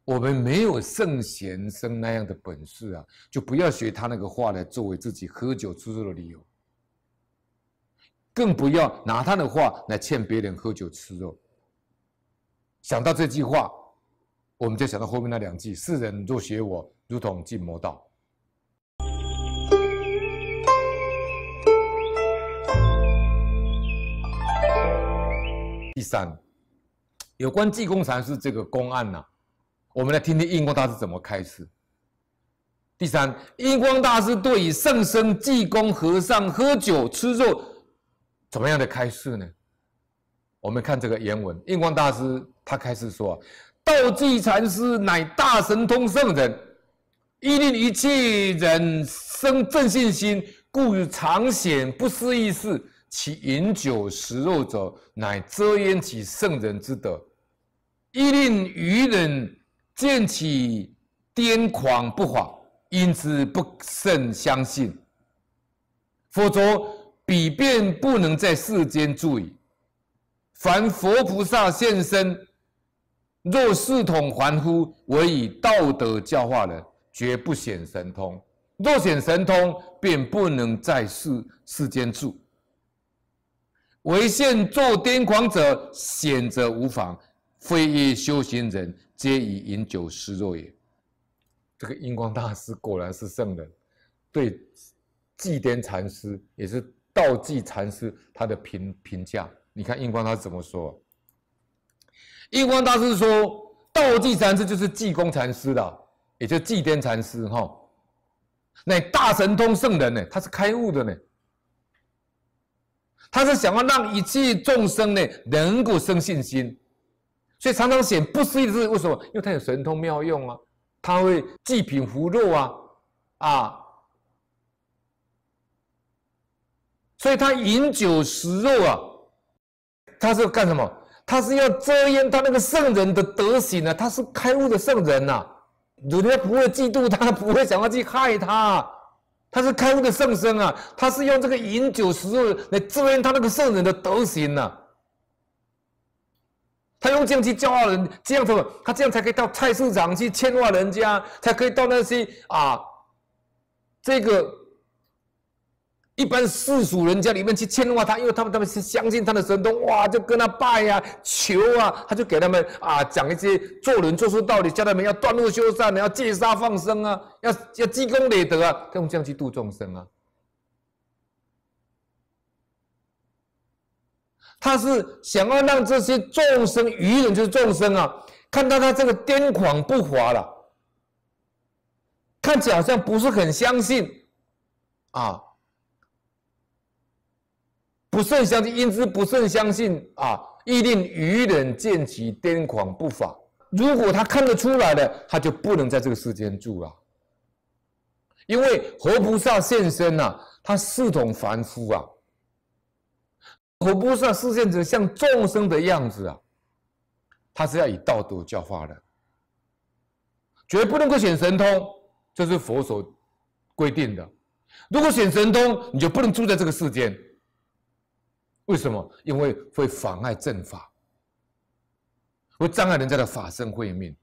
我们没有圣贤生那样的本事啊，就不要学他那个话来作为自己喝酒吃肉的理由。更不要拿他的话来劝别人喝酒吃肉。想到这句话，我们就想到后面那两句：世人若学我，如同进魔道。第三，有关济公禅师这个公案呢，我们来听听印光大师怎么开始。第三，印光大师对于圣僧济公和尚喝酒吃肉。怎么样的开示呢？我们看这个原文，印光大师他开始说：“道济禅师乃大神通圣人，一令一切人生正信心，故常显不思议事。其饮酒食肉者，乃遮掩其圣人之德，一令愚人见其癫狂不法，因此不甚相信。否则。”彼便不能在世间住矣。凡佛菩萨现身，若世统还乎，为以道德教化人，绝不显神通；若显神通，便不能在世世间住。唯现作癫狂者，显则无妨。非一修行人，皆以饮酒失若也。这个印光大师果然是圣人，对祭奠禅师也是。道济禅师他的评评价，你看印光他怎么说？印光大师说，道济禅师就是济公禅师了，也就是济天禅师哈，那大神通圣人呢，他是开悟的呢，他是想要让一切众生呢能够生信心，所以常常显不可思议的事。为什么？因为他有神通妙用啊，他会济贫扶弱啊，啊。所以他饮酒食肉啊，他是干什么？他是要遮掩他那个圣人的德行呢？他是开悟的圣人呐，人家不会嫉妒他，不会想要去害他。他是开悟的圣僧啊，他是用这个饮酒食肉来遮掩他那个圣人的德行呢。他用这样去教化人，这样他他这样才可以到菜市场去牵挂人家，才可以到那些啊，这个。一般世俗人家里面去牵挂他，因为他们他们是相信他的神通，哇，就跟他拜呀、求啊，他就给他们啊讲一些做人、做事道理，教他们要断路修善，要戒杀放生啊，要要积功累德啊，用这样去度众生啊。他是想要让这些众生，愚人就是众生啊，看到他这个癫狂不华了，看起来好像不是很相信啊。不甚相信，因之不甚相信啊，亦令愚人见其癫狂不法。如果他看得出来了，他就不能在这个世间住了，因为佛菩萨现身呐，他视同凡夫啊。佛菩萨视现者像众生的样子啊，他是要以道德教化的，绝不能够显神通，这是佛所规定的。如果显神通，你就不能住在这个世间。为什么？因为会妨碍正法，会障碍人家的法身慧命。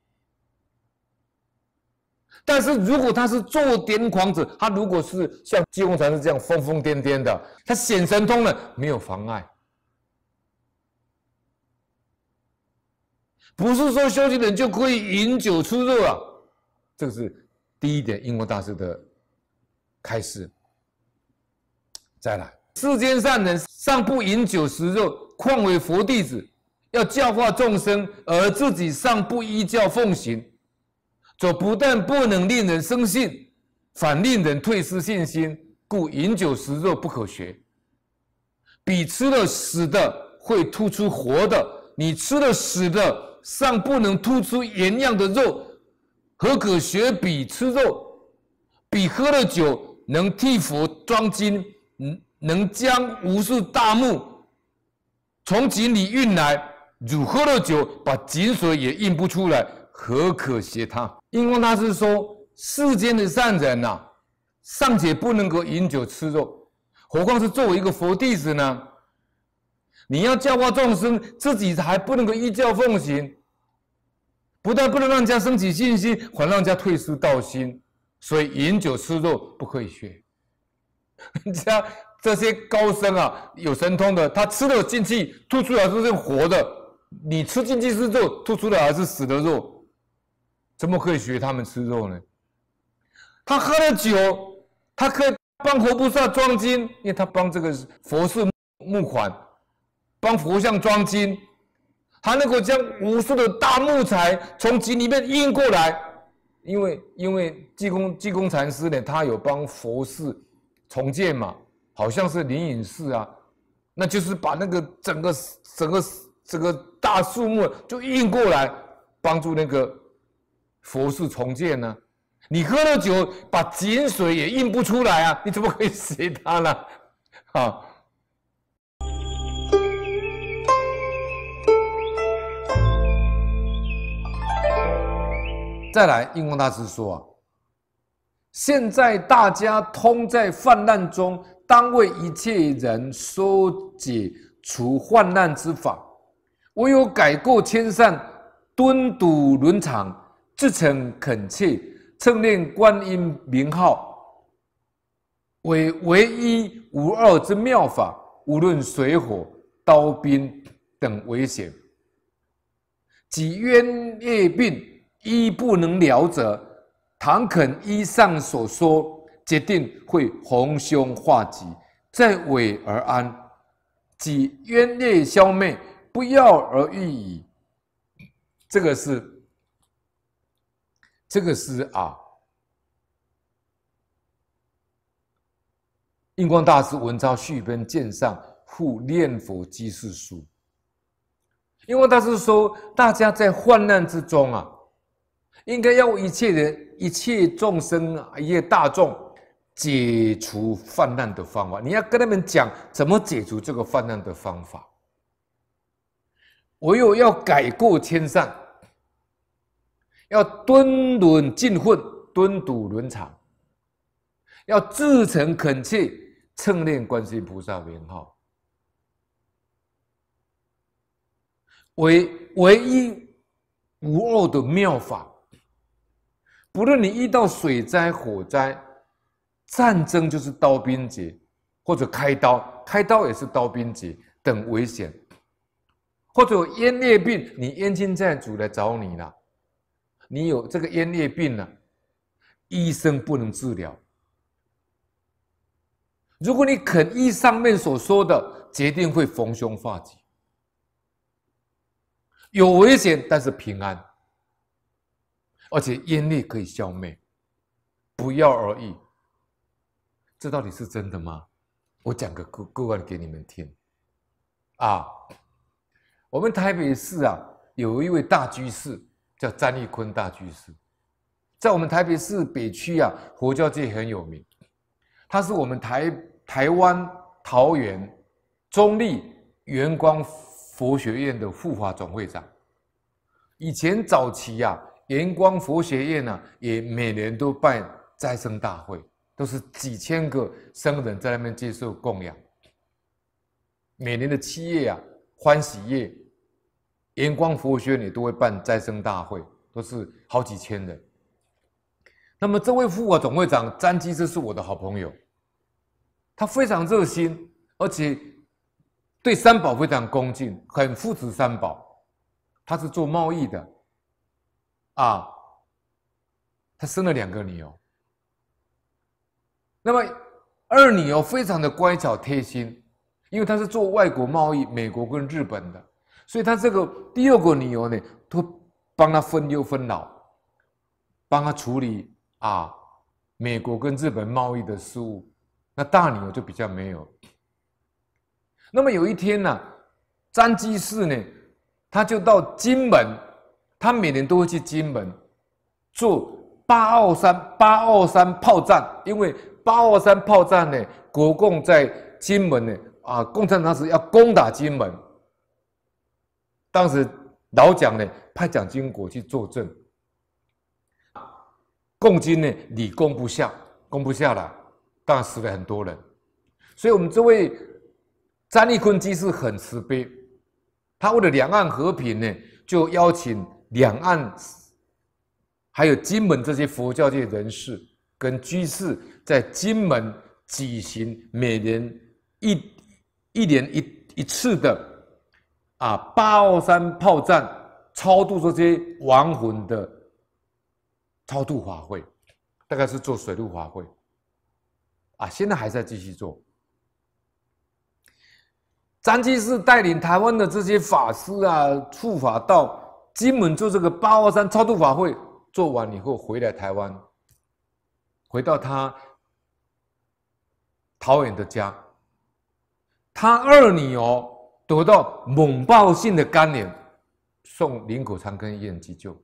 但是如果他是做癫狂者，他如果是像济公禅师这样疯疯癫癫的，他显神通了，没有妨碍。不是说修行人就可以饮酒出肉啊？这个是第一点。英国大师的开示。再来，世间善人。尚不饮酒食肉，况为佛弟子，要教化众生，而自己尚不依教奉行，则不但不能令人生信，反令人退失信心。故饮酒食肉不可学。彼吃了死的会吐出活的，你吃了死的尚不能吐出原样的肉，何可学彼吃肉？彼喝了酒能替佛装金？能将无数大木从井里运来，煮喝了酒，把井水也运不出来，何可学他？因为他是说世间的善人呐，尚且不能够饮酒吃肉，何况是作为一个佛弟子呢？你要教化众生，自己还不能够依教奉行，不但不能让人家升起信心，还让人家退失道心，所以饮酒吃肉不可以学。人家。这些高僧啊，有神通的，他吃了进去，吐出来都是活的。你吃进去是肉，吐出来还是死的肉？怎么可以学他们吃肉呢？他喝了酒，他可以帮活菩萨装金，因为他帮这个佛寺募款，帮佛像装金，他能够将无数的大木材从井里面运过来，因为因为济公济公禅师呢，他有帮佛寺重建嘛。好像是灵隐寺啊，那就是把那个整个整个整个大树木就印过来帮助那个佛寺重建呢。你喝了酒，把井水也印不出来啊！你怎么可以写他呢？啊！再来，印光大师说啊，现在大家通在泛滥中。当为一切人说解除患难之法，唯有改过迁善、敦笃伦常、至诚恳切，称念观音名号，为唯一无二之妙法。无论水火、刀兵等危险及冤孽病，亦不能疗者，倘肯依上所说。决定会逢凶化吉，在危而安，即冤孽消灭，不药而愈矣。这个是，这个是啊。印光大师文钞续编鉴上附《念佛积世书》。印光大师说：“大家在患难之中啊，应该要一切人、一切众生啊，一切大众。”解除泛滥的方法，你要跟他们讲怎么解除这个泛滥的方法。唯有要改过迁善，要敦伦尽混，敦笃伦常，要自诚恳切，称念观世音菩萨名号，唯唯一无二的妙法。不论你遇到水灾、火灾。战争就是刀兵劫，或者开刀，开刀也是刀兵劫等危险。或者有烟裂病，你烟亲债主来找你了，你有这个烟裂病了，医生不能治疗。如果你肯依上面所说的，决定会逢凶化吉，有危险但是平安，而且烟力可以消灭，不药而已。这到底是真的吗？我讲个故故案给你们听，啊，我们台北市啊，有一位大居士叫张立坤大居士，在我们台北市北区啊，佛教界很有名，他是我们台台湾桃园中立圆光佛学院的副法总会长。以前早期啊，圆光佛学院呢，也每年都办再生大会。都是几千个僧人在那边接受供养，每年的七月啊，欢喜夜，延光佛学院都会办再生大会，都是好几千人。那么，这位富啊总会长詹基斯是我的好朋友，他非常热心，而且对三宝非常恭敬，很扶持三宝。他是做贸易的，啊，他生了两个女儿。那么二女哦，非常的乖巧贴心，因为她是做外国贸易，美国跟日本的，所以她这个第二个女儿呢，都帮她分忧分劳，帮他处理啊美国跟日本贸易的事务。那大女儿就比较没有。那么有一天呢，张居士呢，他就到金门，他每年都会去金门，做八二三八二三炮战，因为。八二三炮战呢，国共在金门呢，啊，共产党是要攻打金门，当时老蒋呢派蒋经国去坐镇，共军呢屡攻不下，攻不下了，当然死了很多人，所以我们这位詹立坤居士很慈悲，他为了两岸和平呢，就邀请两岸还有金门这些佛教界人士。跟居士在金门举行每年一一年一一次的啊八二三炮战超度这些亡魂的超度法会，大概是做水陆法会，啊，现在还在继续做。张居士带领台湾的这些法师啊，护法到金门做这个八二三超度法会，做完以后回来台湾。回到他陶远的家，他二女儿得到猛暴性的肝炎，送林国昌跟一急救，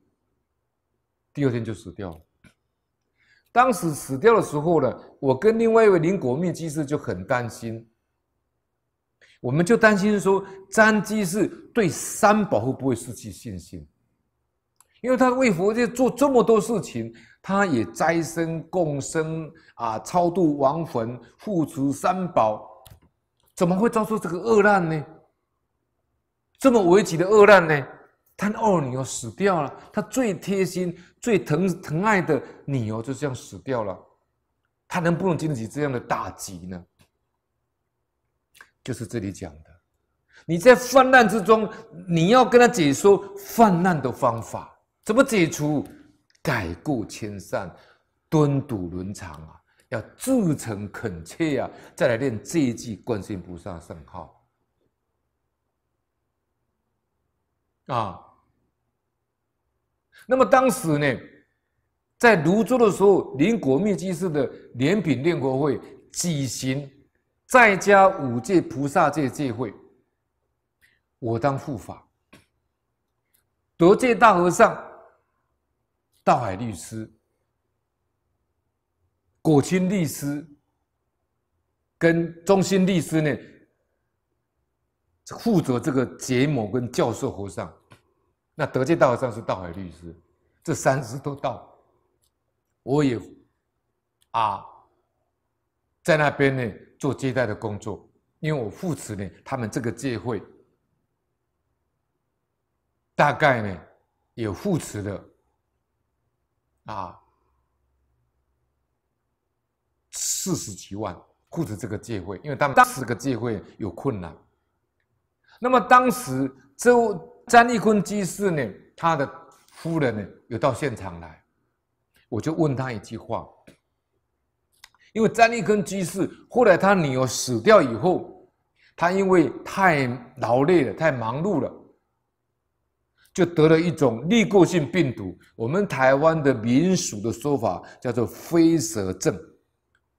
第二天就死掉了。当时死掉的时候呢，我跟另外一位林国密技士就很担心，我们就担心说詹基士对三宝会不会失去信心，因为他为佛界做这么多事情。他也斋生共生啊，超度亡魂，富足三宝，怎么会遭受这个恶难呢？这么危急的恶难呢？他二女儿死掉了，他最贴心、最疼疼爱的女儿就这样死掉了，他能不能经得起这样的打击呢？就是这里讲的，你在泛滥之中，你要跟他解说泛滥的方法，怎么解除？改过迁善，敦笃伦常啊，要至诚恳切啊，再来念这一句观世音菩萨圣号啊。那么当时呢，在庐州的时候，临国密迹寺的莲品念国会举行，再加五戒菩萨戒戒会，我当护法，德戒大和尚。大海律师、果亲律师跟中心律师呢，负责这个结盟跟教授和尚。那德界道和尚是大海律师，这三师都到，我也啊在那边呢做接待的工作，因为我扶持呢，他们这个戒会大概呢有扶持的。啊，四十几万护着这个戒会，因为他们当时个戒会有困难。那么当时这詹立坤居士呢，他的夫人呢有到现场来，我就问他一句话。因为詹立坤居士后来他女儿死掉以后，他因为太劳累了，太忙碌了。就得了一种利过性病毒，我们台湾的民俗的说法叫做“飞蛇症”。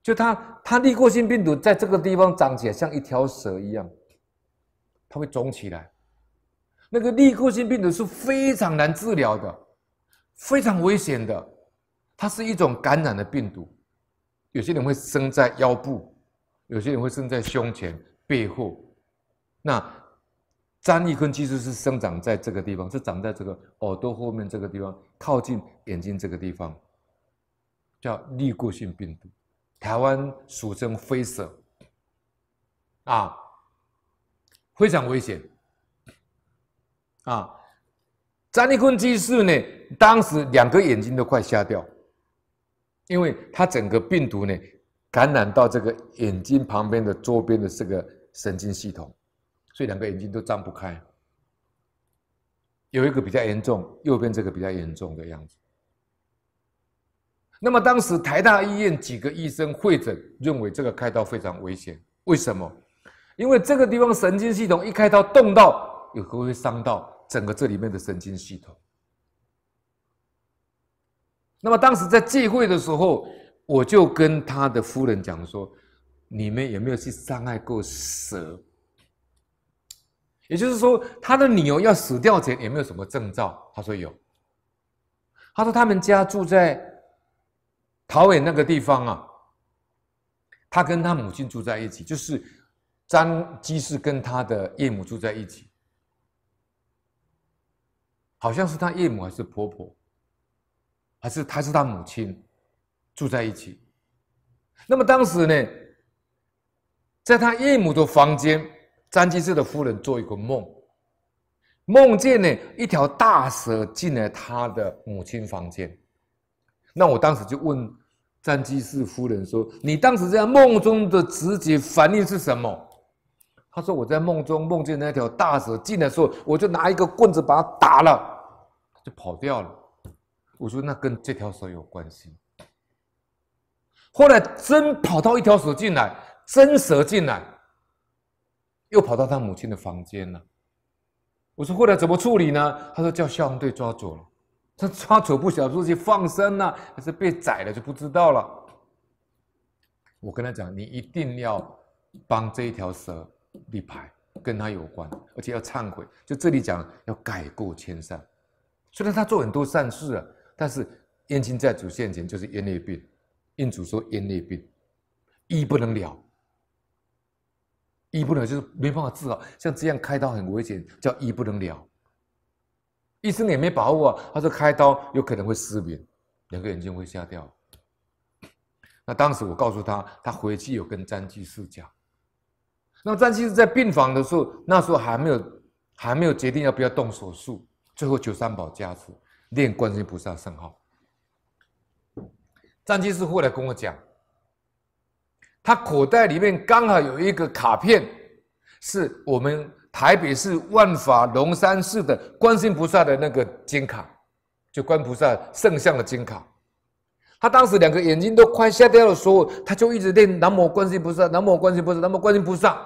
就它，它利过性病毒在这个地方长起来像一条蛇一样，它会肿起来。那个利过性病毒是非常难治疗的，非常危险的。它是一种感染的病毒，有些人会生在腰部，有些人会生在胸前、背后。那。张立坤其实是生长在这个地方，是长在这个耳朵后面这个地方，靠近眼睛这个地方，叫滤过性病毒，台湾俗称飞蛇，啊，非常危险，啊，张立坤其实呢，当时两个眼睛都快瞎掉，因为他整个病毒呢，感染到这个眼睛旁边的周边的这个神经系统。所以两个眼睛都张不开，有一个比较严重，右边这个比较严重的样子。那么当时台大医院几个医生会诊，认为这个开刀非常危险。为什么？因为这个地方神经系统一开刀动到，有可能会伤到整个这里面的神经系统。那么当时在聚会的时候，我就跟他的夫人讲说：，你们有没有去伤害过蛇？也就是说，他的女儿要死掉前也没有什么征兆。他说有，他说他们家住在桃伟那个地方啊，他跟他母亲住在一起，就是张基士跟他的岳母住在一起，好像是他岳母还是婆婆，还是他是他母亲住在一起。那么当时呢，在他岳母的房间。詹基士的夫人做一个梦，梦见呢一条大蛇进了他的母亲房间。那我当时就问詹基士夫人说：“你当时在梦中的直接反应是什么？”他说：“我在梦中梦见那条大蛇进来，候，我就拿一个棍子把它打了，就跑掉了。”我说：“那跟这条蛇有关系。”后来真跑到一条蛇进来，真蛇进来。又跑到他母亲的房间了。我说后来怎么处理呢？他说叫消防队抓走了。他抓走不晓得是放生呢，还是被宰了就不知道了。我跟他讲，你一定要帮这一条蛇立牌，跟他有关，而且要忏悔。就这里讲要改过迁善。虽然他做很多善事啊，但是燕青在主面前就是眼孽病。印主说眼孽病，一不能了。医不了就是没办法治啊，像这样开刀很危险，叫医不能了。医生也没把握啊，他说开刀有可能会失明，两个眼睛会瞎掉。那当时我告诉他，他回去有跟詹居士讲。那么张士在病房的时候，那时候还没有还没有决定要不要动手术，最后九三宝加持，念观世音菩萨圣号。詹居士后来跟我讲。他口袋里面刚好有一个卡片，是我们台北市万法龙山寺的观世音菩萨的那个金卡，就观菩萨圣像的金卡。他当时两个眼睛都快瞎掉的时候，他就一直念南无观世音菩萨，南无观世音菩萨，南无观世音菩萨。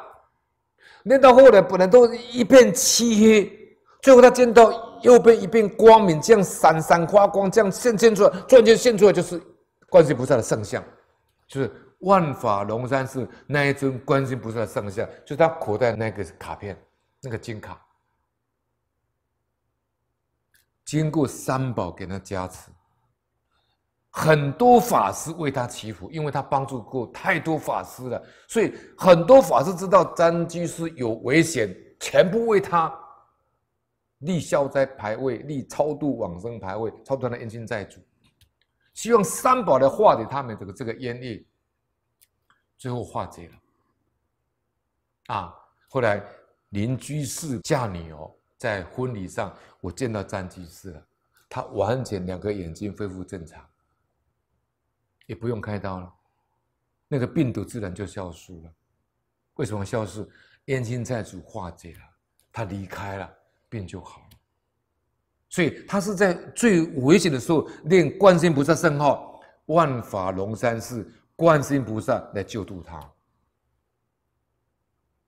念到后来，本来都一片漆黑，最后他见到右边一片光明，这样闪闪发光，这样现现出来，突然间现出来就是观世音菩萨的圣像，就是。万法龙山寺那一尊观音菩萨上下，就是他口袋那个卡片，那个金卡，经过三宝给他加持，很多法师为他祈福，因为他帮助过太多法师了，所以很多法师知道张居士有危险，全部为他立消灾牌位，立超度往生牌位，超度他的冤亲债主，希望三宝来化解他们这个这个冤孽。最后化解了，啊！后来林居士嫁女哦，在婚礼上，我见到张居士了，他完全两个眼睛恢复正常，也不用开刀了，那个病毒自然就消失了。为什么消失？燕青债主化解了，他离开了，病就好了。所以他是在最危险的时候念观世菩萨圣号，万法龙山寺。观世音菩萨来救度他，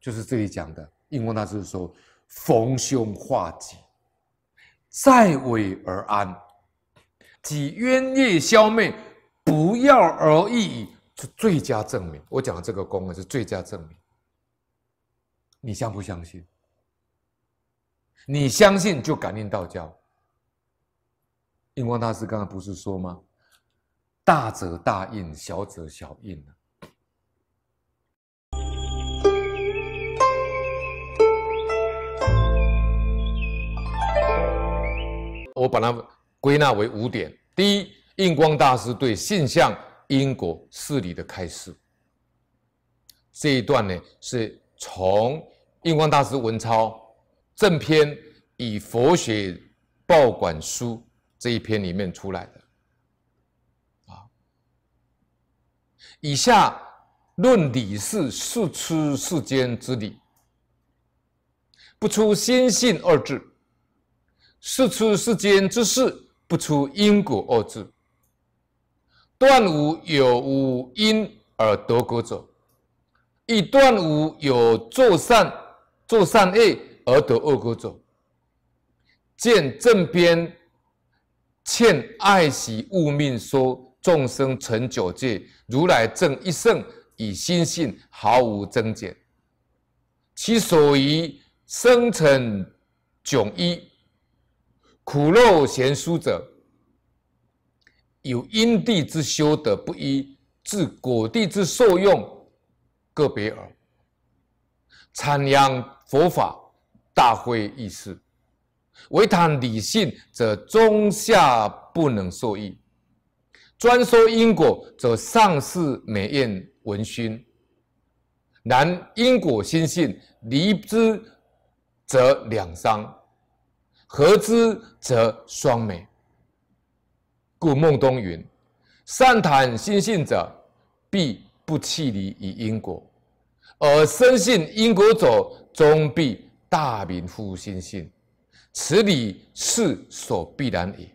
就是这里讲的。印光大师说：“逢凶化吉，在危而安，即冤业消灭，不药而易矣。”是最佳证明。我讲的这个功能是最佳证明。你相不相信？你相信就感应道教。印光大师刚才不是说吗？大者大印，小者小印我把它归纳为五点：第一，印光大师对信相因果事理的开示。这一段呢，是从印光大师文钞正篇《以佛学报馆书》这一篇里面出来的。以下论理是事出世间之理，不出心性二字；是出世间之事不出因果二字。断无有无因而得果者，亦断无有作善、作善恶而得恶果者。见正篇欠爱喜悟命说。众生成九界，如来正一圣，以心性毫无增减。其所宜生成迥异，苦肉咸殊者，有因地之修德不一，至果地之受用，个别耳。阐扬佛法，大会意时；唯谈理性，则中下不能受益。专说因果，则上世美艳闻熏；然因果心性离之，则两伤；合之，则双美。故孟冬云善谈心性者，必不弃离于因果，而深信因果者，终必大明乎心性。此理势所必然也。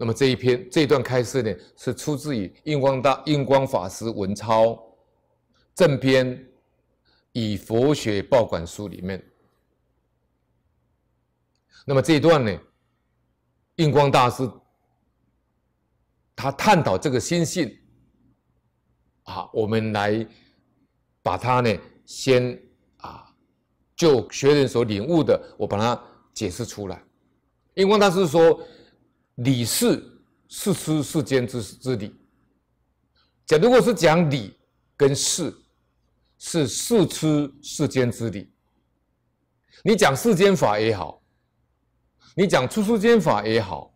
那么这一篇这一段开示呢，是出自于印光大印光法师文超正编以佛学报馆书里面。那么这一段呢，印光大师他探讨这个心性啊，我们来把它呢先啊就学人所领悟的，我把它解释出来。印光大师说。理事是出世间之之理。假如果是讲理跟事，是是出世间之理。你讲世间法也好，你讲出世间法也好，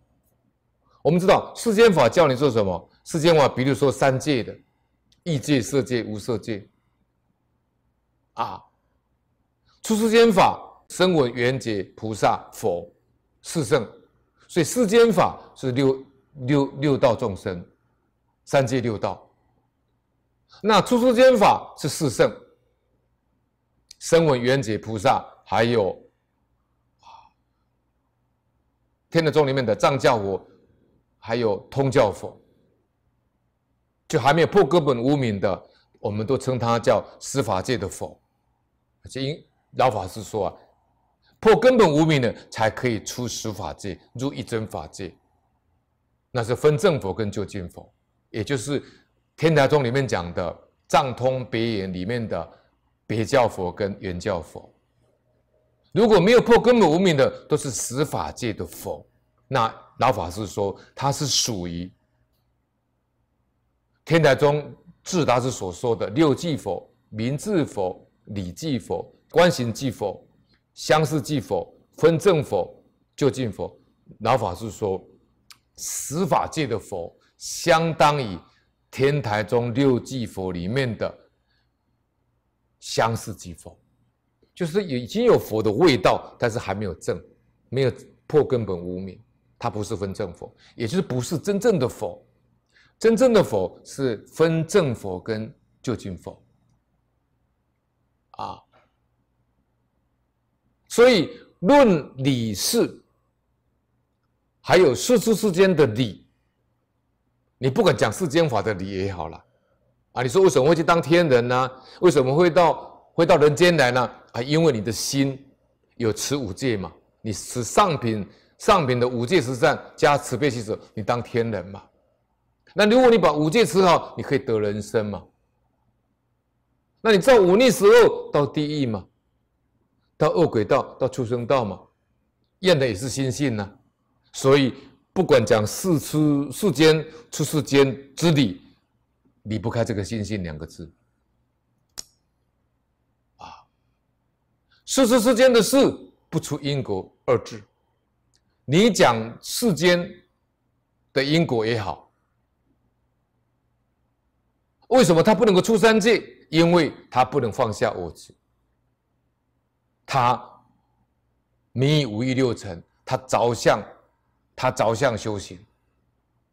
我们知道世间法教你做什么？世间法，比如说三界的，异界、色界、无色界。啊，出世间法，声闻缘觉、菩萨、佛，四圣。所以世间法是六六六道众生，三界六道。那出世间法是四圣，声闻缘觉菩萨，还有天台宗里面的藏教佛，还有通教佛，就还没有破根本无明的，我们都称他叫司法界的佛。就因老法师说。啊，破根本无明的，才可以出十法界，入一真法界。那是分正佛跟究竟佛，也就是天台宗里面讲的藏通别言里面的别教佛跟原教佛。如果没有破根本无明的，都是十法界的佛。那老法师说，他是属于天台宗智达师所说的六即佛、名智佛、理即佛、观行即佛。相似即佛，分正佛、就近佛。老法师说，十法界的佛相当于天台中六即佛里面的相似即佛，就是已经有佛的味道，但是还没有正，没有破根本无明，它不是分正佛，也就是不是真正的佛。真正的佛是分正佛跟就近佛。所以论理事，还有世出世间的理，你不管讲世间法的理也好了。啊，你说为什么会去当天人呢？为什么会到会到人间来呢？啊，因为你的心有持五戒嘛，你持上品上品的五戒十善加慈悲喜者，你当天人嘛。那如果你把五戒持好，你可以得人身嘛。那你造五逆十恶到地狱嘛。到恶鬼道，到畜生道嘛，验的也是心性呐。所以，不管讲世出世间出世间之理，离不开这个“心性”两个字。啊，世出世间的事不出因果二字。你讲世间的因果也好，为什么他不能够出三界？因为他不能放下我执。他，名五欲六尘，他着相，他着相修行，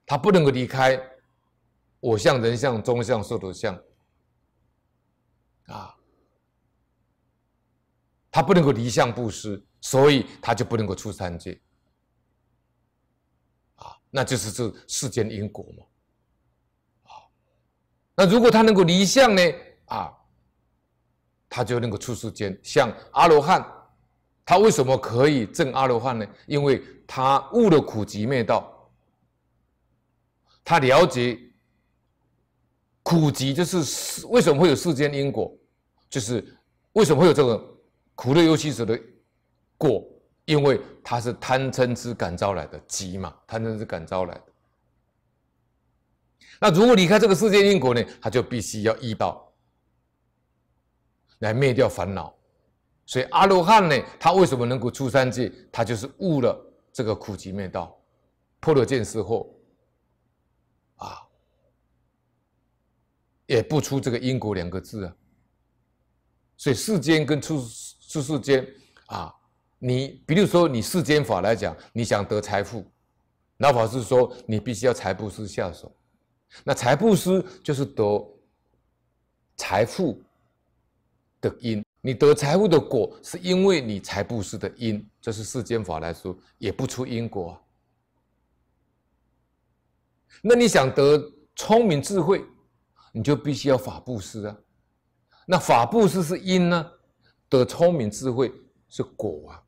他不能够离开我相、人相、中相、寿者相，啊，他不能够离相布施，所以他就不能够出三界，啊，那就是这世间因果嘛，啊，那如果他能够离相呢，啊。他就能够出世间，像阿罗汉，他为什么可以证阿罗汉呢？因为他悟了苦集灭道，他了解苦集，就是为什么会有世间因果，就是为什么会有这个苦乐尤其是的果，因为他是贪嗔痴感招来的集嘛，贪嗔痴感招来的。那如果离开这个世界因果呢，他就必须要依报。来灭掉烦恼，所以阿罗汉呢，他为什么能够出三界？他就是悟了这个苦集灭道，破了见思后，啊，也不出这个因果两个字啊。所以世间跟出出世间啊，你比如说你世间法来讲，你想得财富，老法师说你必须要财布施下手，那财布施就是得财富。的因，你得财富的果，是因为你财布施的因，这是世间法来说也不出因果。那你想得聪明智慧，你就必须要法布施啊。那法布施是因呢，得聪明智慧是果啊，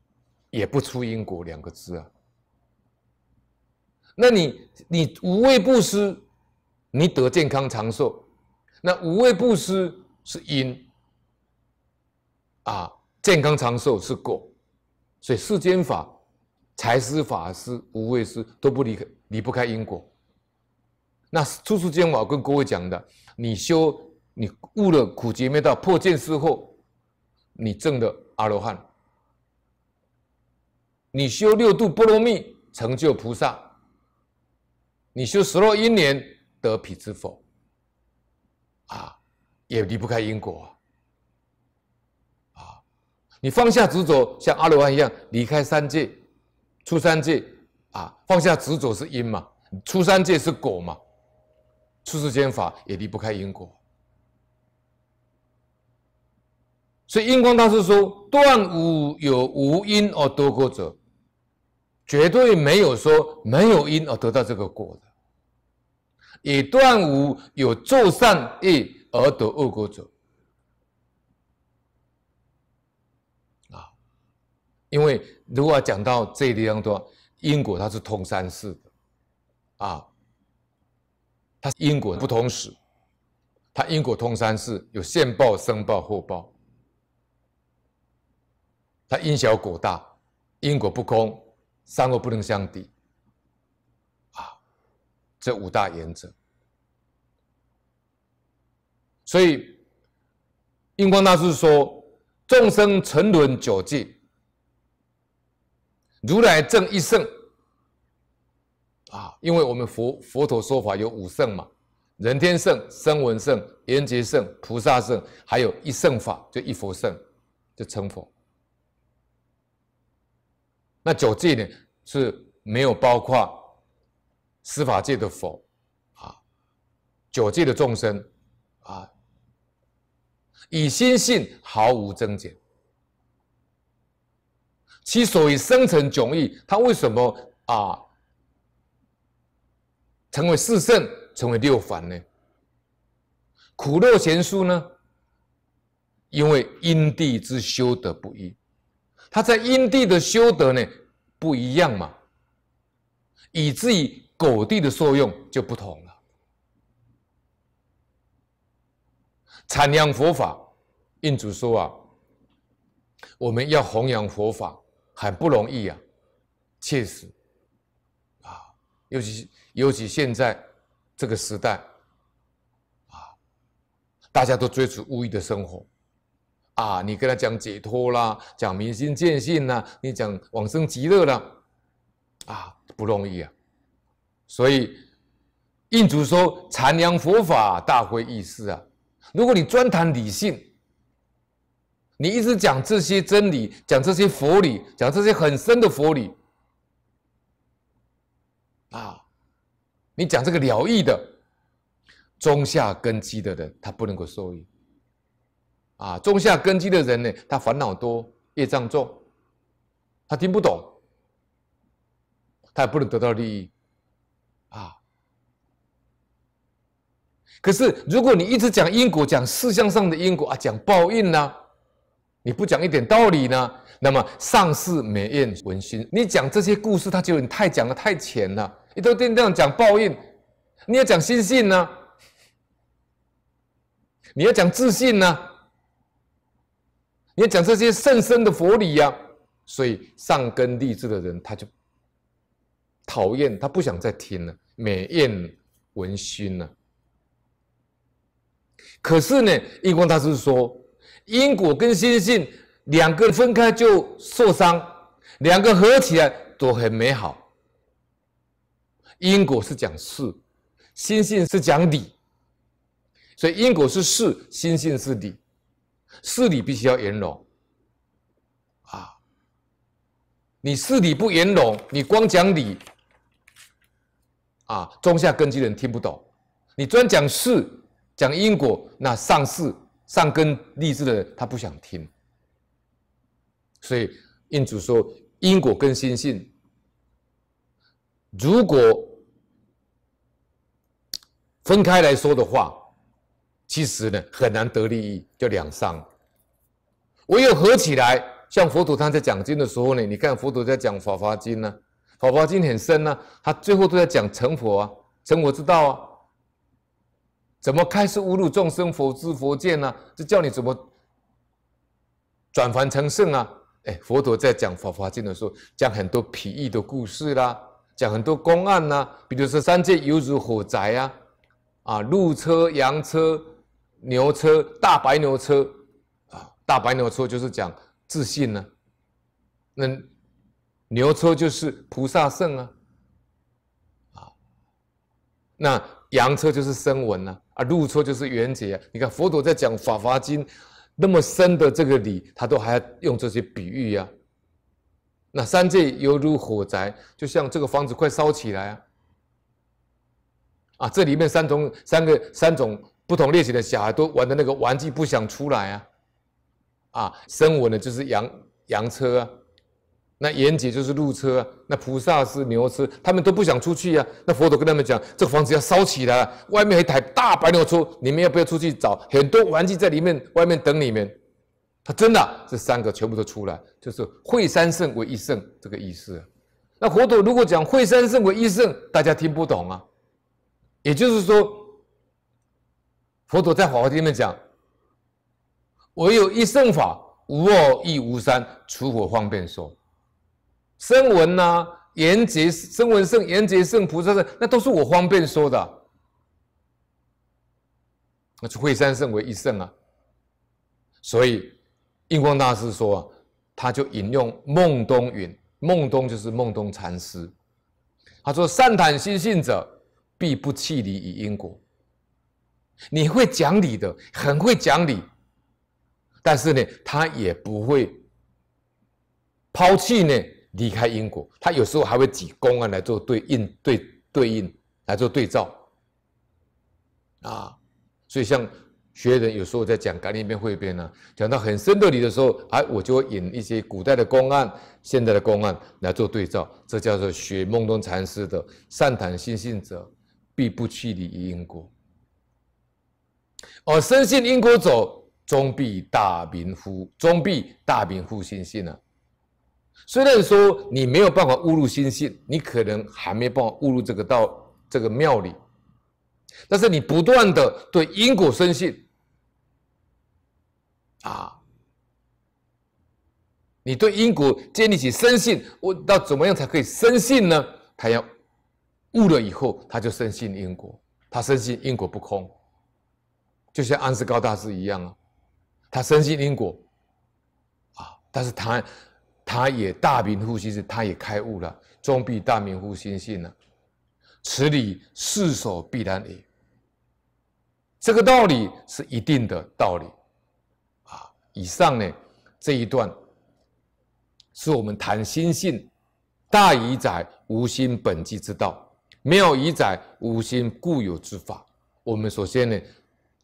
也不出因果两个字啊。那你你无畏布施，你得健康长寿，那无畏布施是因。啊，健康长寿是果，所以世间法、财施法施、无畏施都不离离不开因果。那初世间法跟各位讲的，你修你悟了苦集灭道破见之后，你证的阿罗汉；你修六度波罗蜜成就菩萨；你修十罗因年得彼之否？啊，也离不开因果。你放下执着，像阿罗汉一样离开三界，出三界啊！放下执着是因嘛，出三界是果嘛，出世间法也离不开因果。所以，印光大师说：“断无有无因而得果者，绝对没有说没有因而得到这个果的；也断无有作善业而得恶果者。”因为如果讲到这个地方的话，因果它是通三世的啊，它因果不同时，它因果通三世有现报、生报、后报，它因小果大，因果不空，三恶不能相抵，啊，这五大原则。所以印光大师说，众生沉沦九界，如来正一圣啊，因为我们佛佛陀说法有五圣嘛，人天圣、声闻圣、缘觉圣、菩萨圣，还有一圣法，就一佛圣，就成佛。那九界呢，是没有包括，司法界的佛啊，九界的众生啊，以心性毫无增减。其所以生成迥异，他为什么啊成为四圣，成为六凡呢？苦乐贤书呢？因为因地之修德不一，他在因地的修德呢不一样嘛，以至于狗地的作用就不同了。阐扬佛法，印祖说啊，我们要弘扬佛法。很不容易啊，确实啊，尤其尤其现在这个时代，啊，大家都追逐物欲的生活，啊，你跟他讲解脱啦，讲明心见性呐，你讲往生极乐了，啊，不容易啊。所以，印主说禅良佛法大会意时啊，如果你专谈理性，你一直讲这些真理，讲这些佛理，讲这些很深的佛理，啊，你讲这个了义的、中下根基的人，他不能够受益。啊，中下根基的人呢，他烦恼多，业障重，他听不懂，他也不能得到利益。啊，可是如果你一直讲因果，讲事项上的因果啊，讲报应呢？你不讲一点道理呢？那么上士美艳文心，你讲这些故事，他觉得你太讲的太浅了。你都这样讲报应，你要讲心性呢？你要讲自信呢？你要讲这些甚深的佛理呀？所以上根利智的人，他就讨厌，他不想再听了美艳文心呢，可是呢，印光大师说。因果跟心性两个分开就受伤，两个合起来都很美好。因果是讲事，心性是讲理，所以因果是事，心性是理，事理必须要圆融。啊，你事理不圆融，你光讲理，啊，中下根基的人听不懂，你专讲事，讲因果，那上事。上根立智的人，他不想听，所以印主说因果跟心性，如果分开来说的话，其实呢很难得利益，就两伤。唯有合起来，像佛陀他在讲经的时候呢，你看佛陀在讲法华经呢，法华经很深呢，他最后都在讲成佛啊，成佛之道啊。怎么开始侮辱众生佛知佛见呢？这叫你怎么转凡成圣啊？哎，佛陀在讲佛法经的时候，讲很多皮喻的故事啦，讲很多公案呐。比如说三界犹如火宅啊，啊，鹿车、羊车、牛车、大白牛车啊，大白牛车就是讲自信呢。那牛车就是菩萨圣啊，啊，那羊车就是声闻呢。啊，入错就是缘劫。你看佛陀在讲《法华经》，那么深的这个理，他都还要用这些比喻呀。那三界犹如火灾，就像这个房子快烧起来啊！啊，这里面三种、三个、三种不同类型的小孩都玩的那个玩具不想出来啊！啊，生我呢就是洋洋车啊。那严姐就是路车，那菩萨是牛车，他们都不想出去啊。那佛陀跟他们讲，这个房子要烧起来了，外面一台大白牛车，你们要不要出去找很多玩具在里面？外面等你们。他真的，这三个全部都出来，就是会三圣为一圣这个意思。那佛陀如果讲会三圣为一圣，大家听不懂啊。也就是说，佛陀在法华经里面讲，唯有一圣法，无二亦无三，除我方便说。声闻呐，言劫声闻圣，言劫圣菩萨的，那都是我方便说的。那是会三圣为一圣啊。所以印光大师说啊，他就引用孟东云，孟东就是孟东禅师，他说善坦心性者，必不弃理以因果。你会讲理的，很会讲理，但是呢，他也不会抛弃呢。离开因果，他有时候还会挤公案来做对应、对对应来做对照啊。所以，像学人有时候在讲《感应篇汇编》呢，讲到很深的理的时候，哎，我就会引一些古代的公案、现代的公案来做对照。这叫做学梦中禅师的：“善谈心性者，必不弃理于因果；而深信因果者，终必大明乎终必大明乎心性啊。”虽然说你没有办法悟入心性，你可能还没办法悟入这个到这个庙里，但是你不断的对因果生信，啊，你对因果建立起生信，我到怎么样才可以生信呢？他要悟了以后，他就生信因果，他生信因果不空，就像安世高大师一样啊，他生信因果，啊，但是他。他也大明呼心是，他也开悟了，终必大明呼心性呢。此理世所必然也。这个道理是一定的道理，啊，以上呢这一段，是我们谈心性，大以载无心本际之道，妙以载无心固有之法。我们首先呢，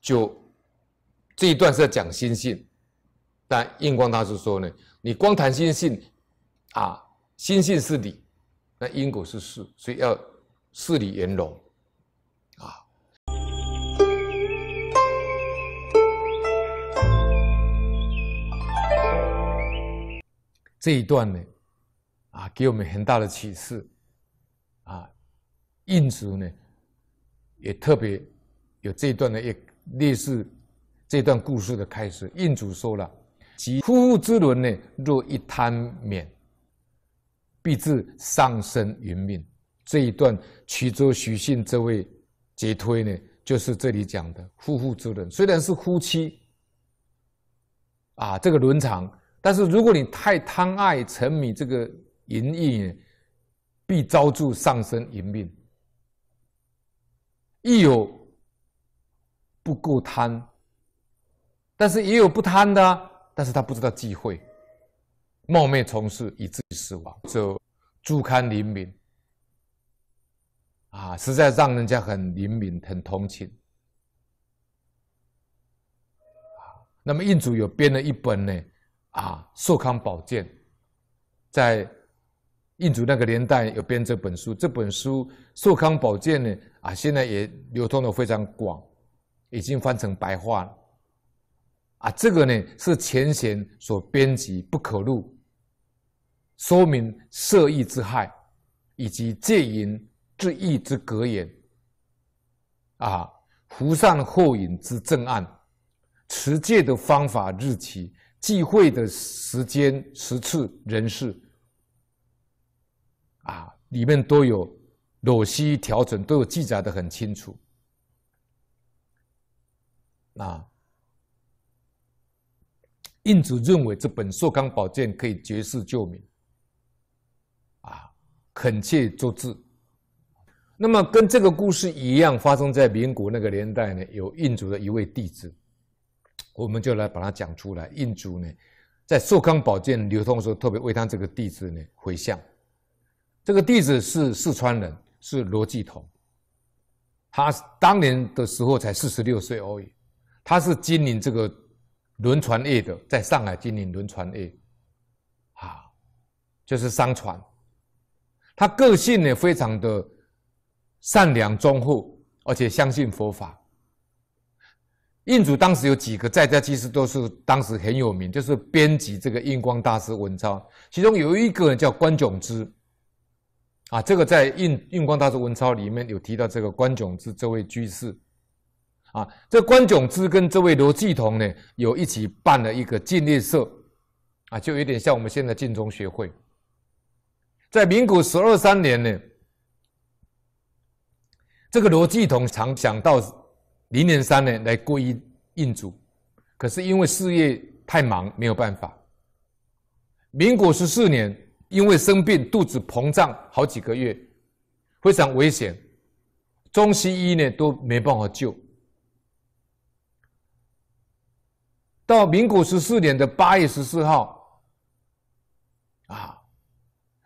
就这一段是在讲心性，但印光大师说呢。你光谈心性，啊，心性是理，那因果是事，所以要事理圆融，啊。这一段呢，啊，给我们很大的启示，啊，印祖呢，也特别有这一段的一类似这段故事的开始，印祖说了。及夫妇之伦呢？若一贪免，必致丧身殒命。这一段衢州徐信这位解推呢，就是这里讲的夫妇之伦。虽然是夫妻啊，这个伦常，但是如果你太贪爱、沉迷这个淫欲，必遭住丧身殒命。亦有不够贪，但是也有不贪的。但是他不知道忌讳，冒昧从事，以致死亡，就诸堪灵敏，啊，实在让人家很灵敏，很同情。啊，那么印主有编了一本呢，啊，《寿康宝鉴》，在印主那个年代有编这本书，这本书《寿康宝鉴》呢，啊，现在也流通的非常广，已经翻成白话了。啊，这个呢是前贤所编辑不可录，说明色意之害，以及戒淫治意之格言，啊，福善后淫之正案，持戒的方法日期，忌会的时间、时次、人事，啊，里面都有裸息调整都有记载的很清楚，啊。印祖认为这本《寿康宝鉴》可以绝世救民，啊，恳切作字。那么跟这个故事一样，发生在民国那个年代呢，有印祖的一位弟子，我们就来把它讲出来。印祖呢，在《寿康宝鉴》流通的时候，特别为他这个弟子呢回向。这个弟子是四川人，是罗继同，他当年的时候才四十六岁而已，他是经营这个。轮船业的，在上海经营轮船业，啊，就是商船。他个性呢非常的善良忠厚，而且相信佛法。印主当时有几个在家居士，都是当时很有名，就是编辑这个印光大师文钞，其中有一个人叫关炯之，啊，这个在印印光大师文钞里面有提到这个关炯之这位居士。啊，这关炯之跟这位罗继同呢，有一起办了一个禁猎社，啊，就有点像我们现在晋中学会。在民国十二三年呢，这个罗继同常想到灵零三呢来皈依印主，可是因为事业太忙，没有办法。民国十四年，因为生病，肚子膨胀好几个月，非常危险，中西医呢都没办法救。到民国十四年的八月十四号，啊，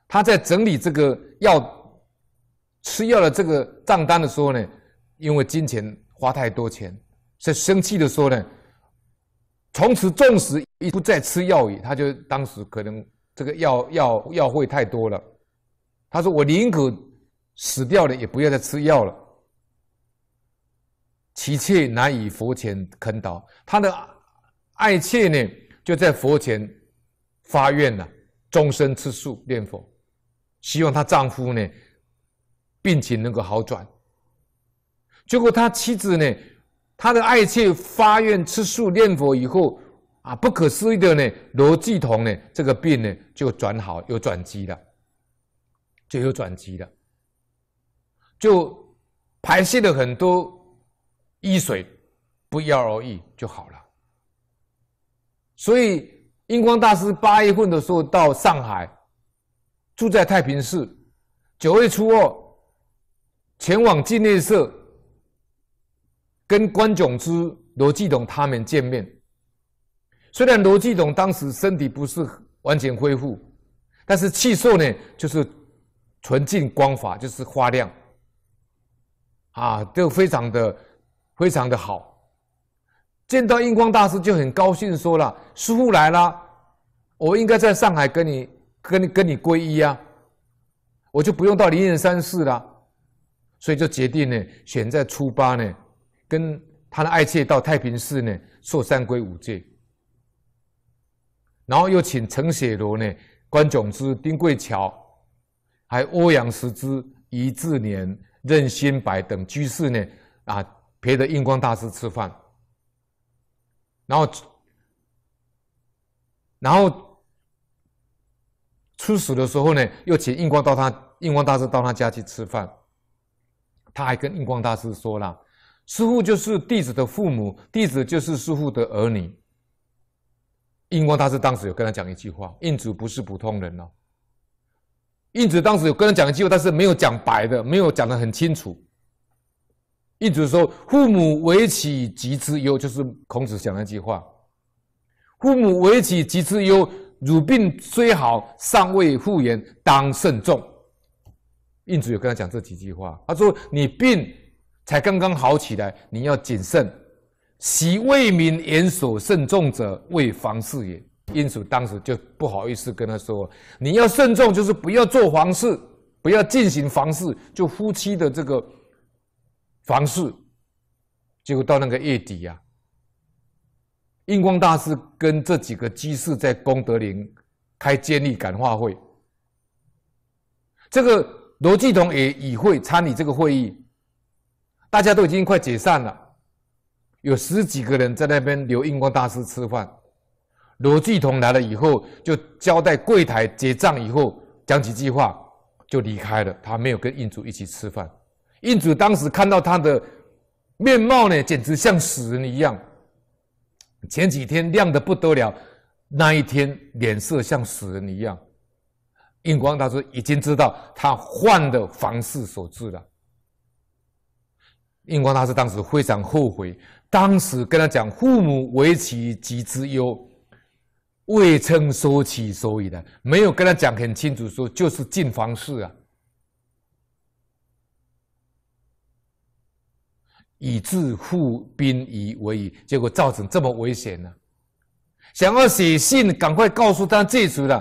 他在整理这个药吃药的这个账单的时候呢，因为金钱花太多钱，在生气的时候呢，从此纵使一不再吃药矣。他就当时可能这个药药药会太多了，他说我宁可死掉了，也不要再吃药了，其切难以佛前恳祷。他的。爱妾呢，就在佛前发愿了，终身吃素念佛，希望她丈夫呢病情能够好转。结果她妻子呢，她的爱妾发愿吃素念佛以后，啊，不可思议的呢，罗继同呢这个病呢就转好，有转机了，就有转机了，就排泄了很多易水，不药而愈就好了。所以，印光大师八月份的时候到上海，住在太平寺。九月初二，前往纪念社，跟关炯之、罗继董他们见面。虽然罗继董当时身体不是完全恢复，但是气受呢，就是纯净光法，就是发亮，啊，都非常的、非常的好。见到印光大师就很高兴，说了：“师傅来了，我应该在上海跟你、跟跟你皈依啊，我就不用到灵岩山寺了。”所以就决定呢，选在初八呢，跟他的爱妾到太平寺呢受三皈五戒，然后又请陈雪罗呢、关炯之、丁桂桥，还有欧阳石之、余志年、任新白等居士呢，啊，陪着印光大师吃饭。然后，然后出使的时候呢，又请印光到他印光大师到他家去吃饭。他还跟印光大师说了，师傅就是弟子的父母，弟子就是师傅的儿女。印光大师当时有跟他讲一句话：印主不是普通人哦。印子当时有跟他讲一句话，但是没有讲白的，没有讲的很清楚。印主说：“父母为其疾之忧，就是孔子讲那句话：‘父母为其疾之忧，汝病虽好，尚未复原，当慎重。’”印主有跟他讲这几句话，他说：“你病才刚刚好起来，你要谨慎。习为民言所慎重者，为房事也。”印主当时就不好意思跟他说：“你要慎重，就是不要做房事，不要进行房事，就夫妻的这个。”房事，结果到那个月底呀，印光大师跟这几个居士在功德林开建立感化会。这个罗继同也以会参与这个会议，大家都已经快解散了，有十几个人在那边留印光大师吃饭。罗继同来了以后，就交代柜台结账以后讲几句话就离开了，他没有跟印主一起吃饭。印主当时看到他的面貌呢，简直像死人一样。前几天亮的不得了，那一天脸色像死人一样。印光大师已经知道他患的房事所致了。印光大师当时非常后悔，当时跟他讲父母为其疾之忧，未曾说起所以然。”没有跟他讲很清楚，说就是近房事啊。以致护兵夷为已，结果造成这么危险呢？想要写信，赶快告诉他戒除了，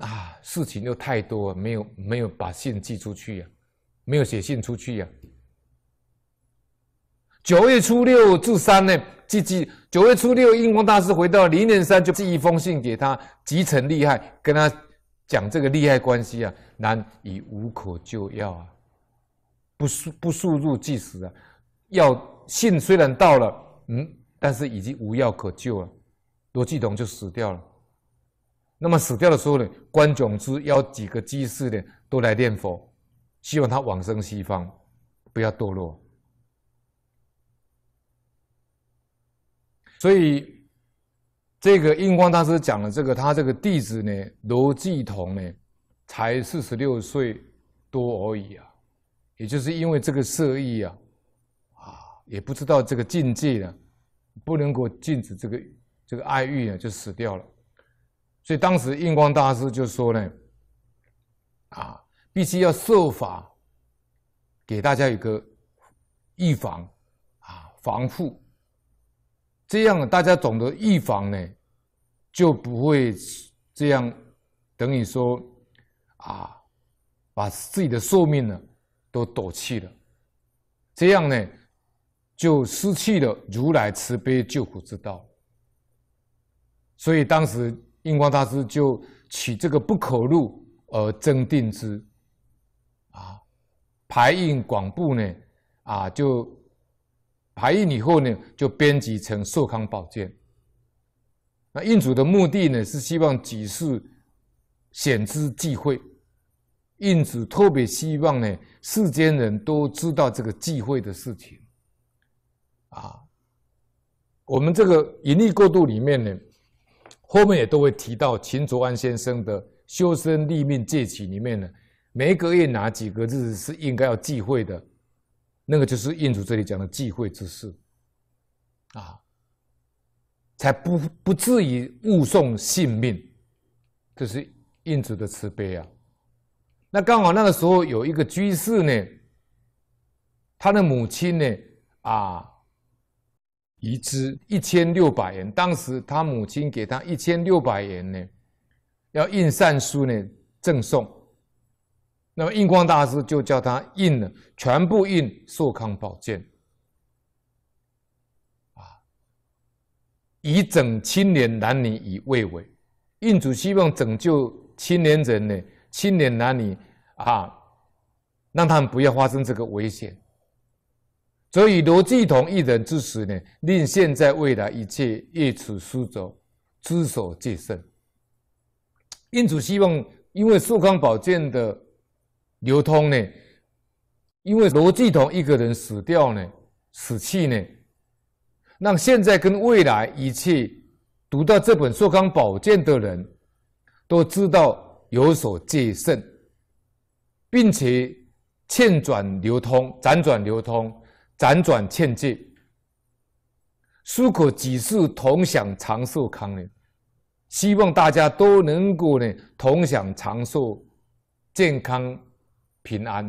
啊，事情又太多，没有没有把信寄出去呀，没有写信出去呀。九月初六至三呢，寄寄九月初六，印光大师回到灵岩山，就寄一封信给他，极诚利害，跟他讲这个利害关系啊，难以无可救药啊，不速不速入即死啊。药信虽然到了，嗯，但是已经无药可救了，罗继同就死掉了。那么死掉的时候呢，关炯之邀几个居士呢都来念佛，希望他往生西方，不要堕落。所以，这个印光大师讲的这个，他这个弟子呢，罗继同呢，才四十六岁多而已啊，也就是因为这个色意啊。也不知道这个禁忌呢，不能够禁止这个这个爱欲啊，就死掉了。所以当时印光大师就说呢，啊，必须要设法给大家一个预防啊防护，这样大家懂得预防呢，就不会这样等于说啊，把自己的寿命呢都夺去了，这样呢。就失去了如来慈悲救苦之道，所以当时印光大师就取这个不可入而增定之，啊，排印广布呢，啊就排印以后呢，就编辑成《寿康宝鉴》。那印主的目的呢，是希望几世显之忌讳，印主特别希望呢，世间人都知道这个忌讳的事情。啊，我们这个盈利过度里面呢，后面也都会提到秦卓安先生的《修身立命戒起里面呢，每一个月哪几个日子是应该要忌讳的，那个就是印主这里讲的忌讳之事，啊，才不不至于误送性命，这是印主的慈悲啊。那刚好那个时候有一个居士呢，他的母亲呢，啊。遗资一千六百元，当时他母亲给他一千六百元呢，要印善书呢赠送。那么印光大师就叫他印了，全部印《寿康宝鉴》啊，以拯青年男女以慰为，印主希望拯救青年人呢，青年男女啊，让他们不要发生这个危险。所以罗继同一人之死呢，令现在未来一切业此书者知所戒慎。因此希望，因为《寿康宝鉴》的流通呢，因为罗继同一个人死掉呢、死去呢，让现在跟未来一切读到这本《寿康宝鉴》的人，都知道有所戒慎，并且欠转流通、辗转流通。辗转千借，舒可几世同享长寿康宁，希望大家都能够呢同享长寿、健康、平安，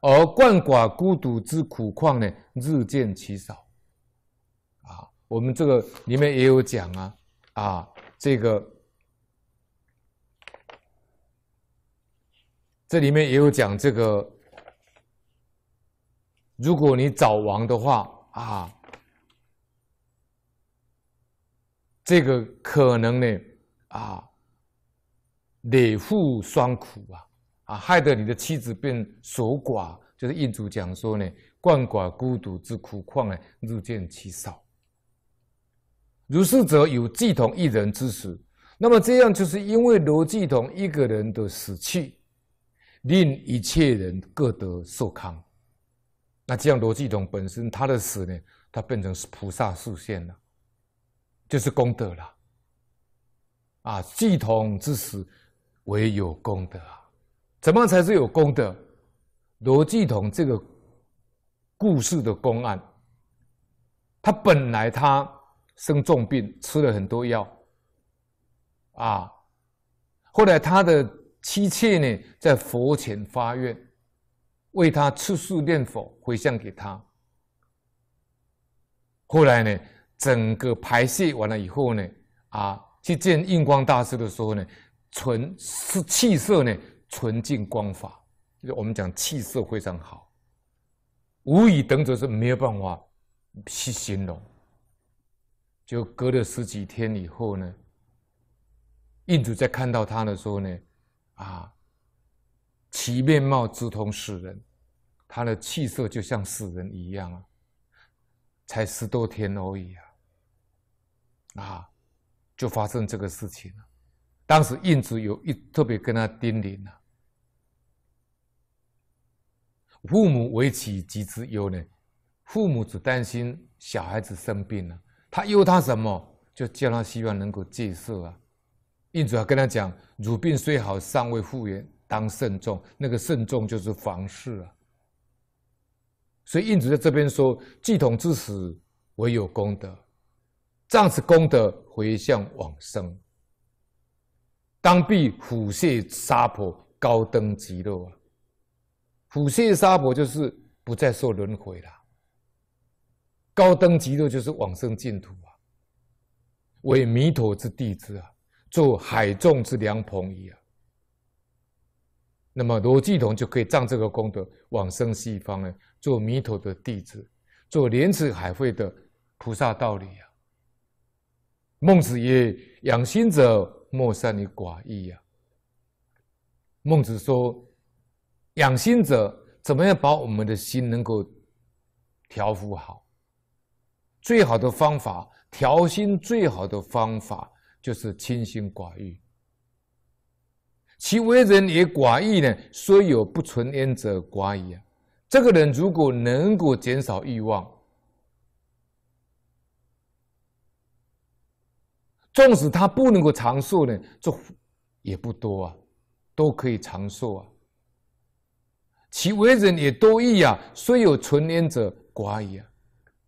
而鳏寡孤独之苦况呢日渐其少。啊，我们这个里面也有讲啊，啊，这个这里面也有讲这个。如果你早亡的话，啊，这个可能呢，啊，累负双苦啊，啊，害得你的妻子变守寡，就是印度讲说呢，鳏寡孤独之苦况呢，日渐其少。如是者有季同一人之时，那么这样就是因为罗季同一个人的死去，令一切人各得寿康。那这样罗继统本身他的死呢，他变成菩萨塑现了，就是功德了。啊，继统之死，唯有功德啊。怎么样才是有功德？罗继统这个故事的公案，他本来他生重病，吃了很多药，啊，后来他的妻妾呢，在佛前发愿。为他出世念佛回向给他，后来呢，整个排泄完了以后呢，啊，去见印光大师的时候呢，纯是气色呢纯净光法，就是我们讲气色非常好，无以等者是没有办法去形容。就隔了十几天以后呢，印主在看到他的时候呢，啊。其面貌直同死人，他的气色就像死人一样啊！才十多天而已啊，啊，就发生这个事情了。当时印子有一特别跟他叮咛呢：父母为其疾之忧呢，父母只担心小孩子生病了，他忧他什么？就叫他希望能够戒色啊。印子还跟他讲：乳病虽好，尚未复原。当慎重，那个慎重就是房事啊。所以印子在这边说，既统之死，唯有功德，仗此功德回向往生，当必虎穴沙婆高登极乐啊。虎穴沙婆就是不再受轮回了，高登极乐就是往生净土啊。为弥陀之弟子啊，做海众之良朋一样。”那么罗继同就可以仗这个功德往生西方呢，做弥陀的弟子，做莲池海会的菩萨道理啊。孟子曰：“养心者莫善于寡欲呀。孟子说，养心者怎么样把我们的心能够调服好？最好的方法，调心最好的方法就是清心寡欲。其为人也寡欲呢，虽有不存焉者寡矣啊。这个人如果能够减少欲望，纵使他不能够长寿呢，就也不多啊，都可以长寿啊。其为人也多欲啊，虽有存焉者寡矣啊。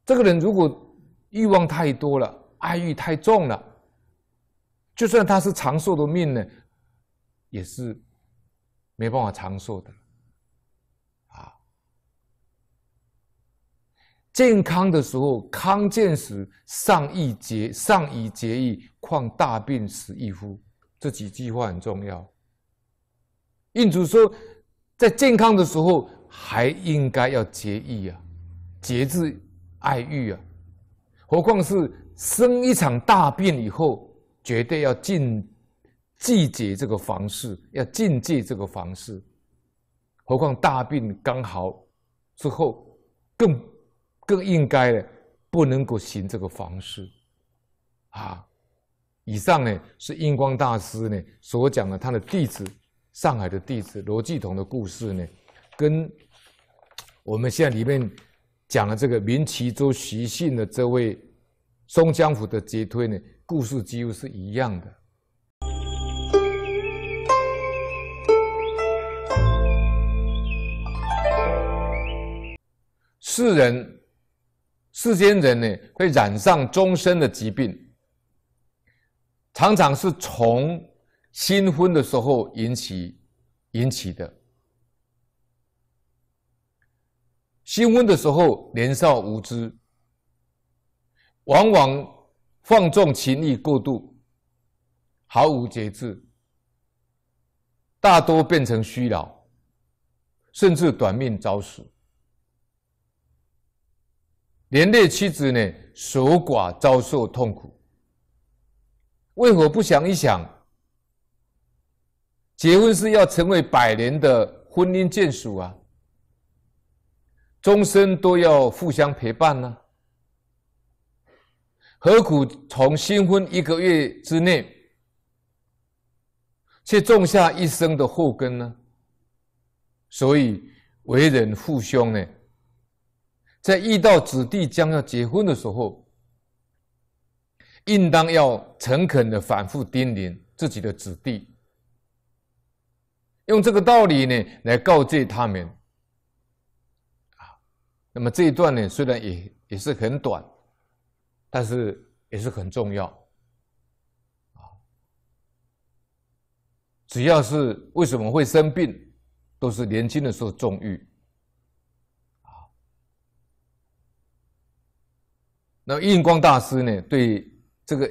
这个人如果欲望太多了，爱欲太重了，就算他是长寿的命呢。也是没办法长寿的，啊！健康的时候康健时尚宜节尚宜节义，况大病时亦乎？这几句话很重要。印主说，在健康的时候还应该要节义啊，节制爱欲啊，何况是生一场大病以后，绝对要尽。季戒这个房事，要禁戒这个房事。何况大病刚好之后，更更应该的不能够行这个房事。啊，以上呢是印光大师呢所讲的，他的弟子上海的弟子罗继同的故事呢，跟我们现在里面讲的这个明齐州徐信的这位松江府的节推呢，故事几乎是一样的。世人，世间人呢，会染上终身的疾病，常常是从新婚的时候引起引起的。新婚的时候年少无知，往往放纵情欲过度，毫无节制，大多变成虚劳，甚至短命早死。连累妻子呢，守寡遭受痛苦。为何不想一想？结婚是要成为百年的婚姻眷属啊，终身都要互相陪伴呢？何苦从新婚一个月之内，却种下一生的祸根呢？所以为人父兄呢？在遇到子弟将要结婚的时候，应当要诚恳的反复叮咛自己的子弟，用这个道理呢来告诫他们。啊，那么这一段呢虽然也也是很短，但是也是很重要。啊，只要是为什么会生病，都是年轻的时候纵欲。那印光大师呢？对这个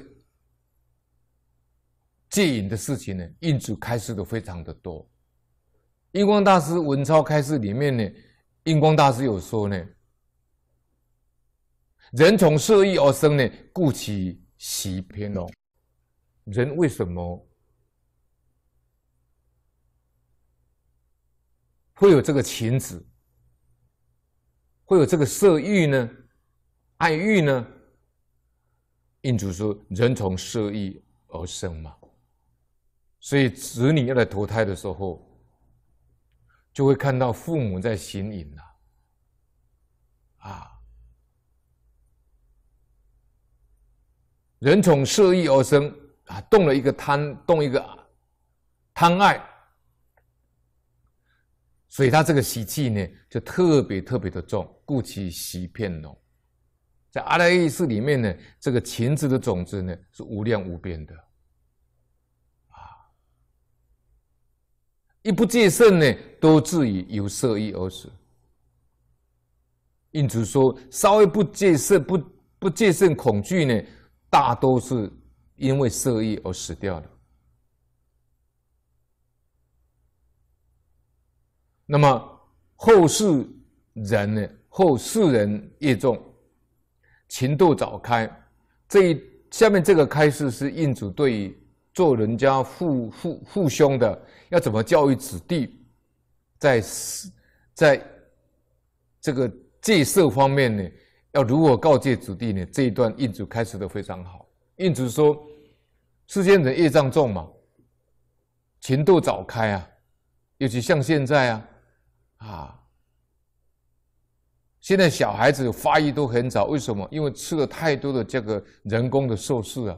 戒淫的事情呢，印主开示的非常的多。印光大师文钞开示里面呢，印光大师有说呢：人从色欲而生呢，故起习偏哦。人为什么会有这个情执？会有这个色欲呢？爱欲呢？印主说：“人从色欲而生嘛，所以子女要来投胎的时候，就会看到父母在行淫啊。啊，人从色欲而生啊，动了一个贪，动一个贪爱，所以他这个习气呢，就特别特别的重，故其习片浓。”在阿赖耶识里面呢，这个情执的种子呢是无量无边的，啊！一不戒慎呢，都至于由色欲而死。因此说，稍微不戒慎、不不戒慎恐惧呢，大多是因为色欲而死掉的。那么后世人呢，后世人业重。情窦早开，这一下面这个开示是印主对做人家父父父兄的要怎么教育子弟，在在，这个戒色方面呢，要如何告诫子弟呢？这一段印主开示的非常好。印主说，世间人业障重嘛，情窦早开啊，尤其像现在啊，啊。现在小孩子发育都很早，为什么？因为吃了太多的这个人工的寿司啊，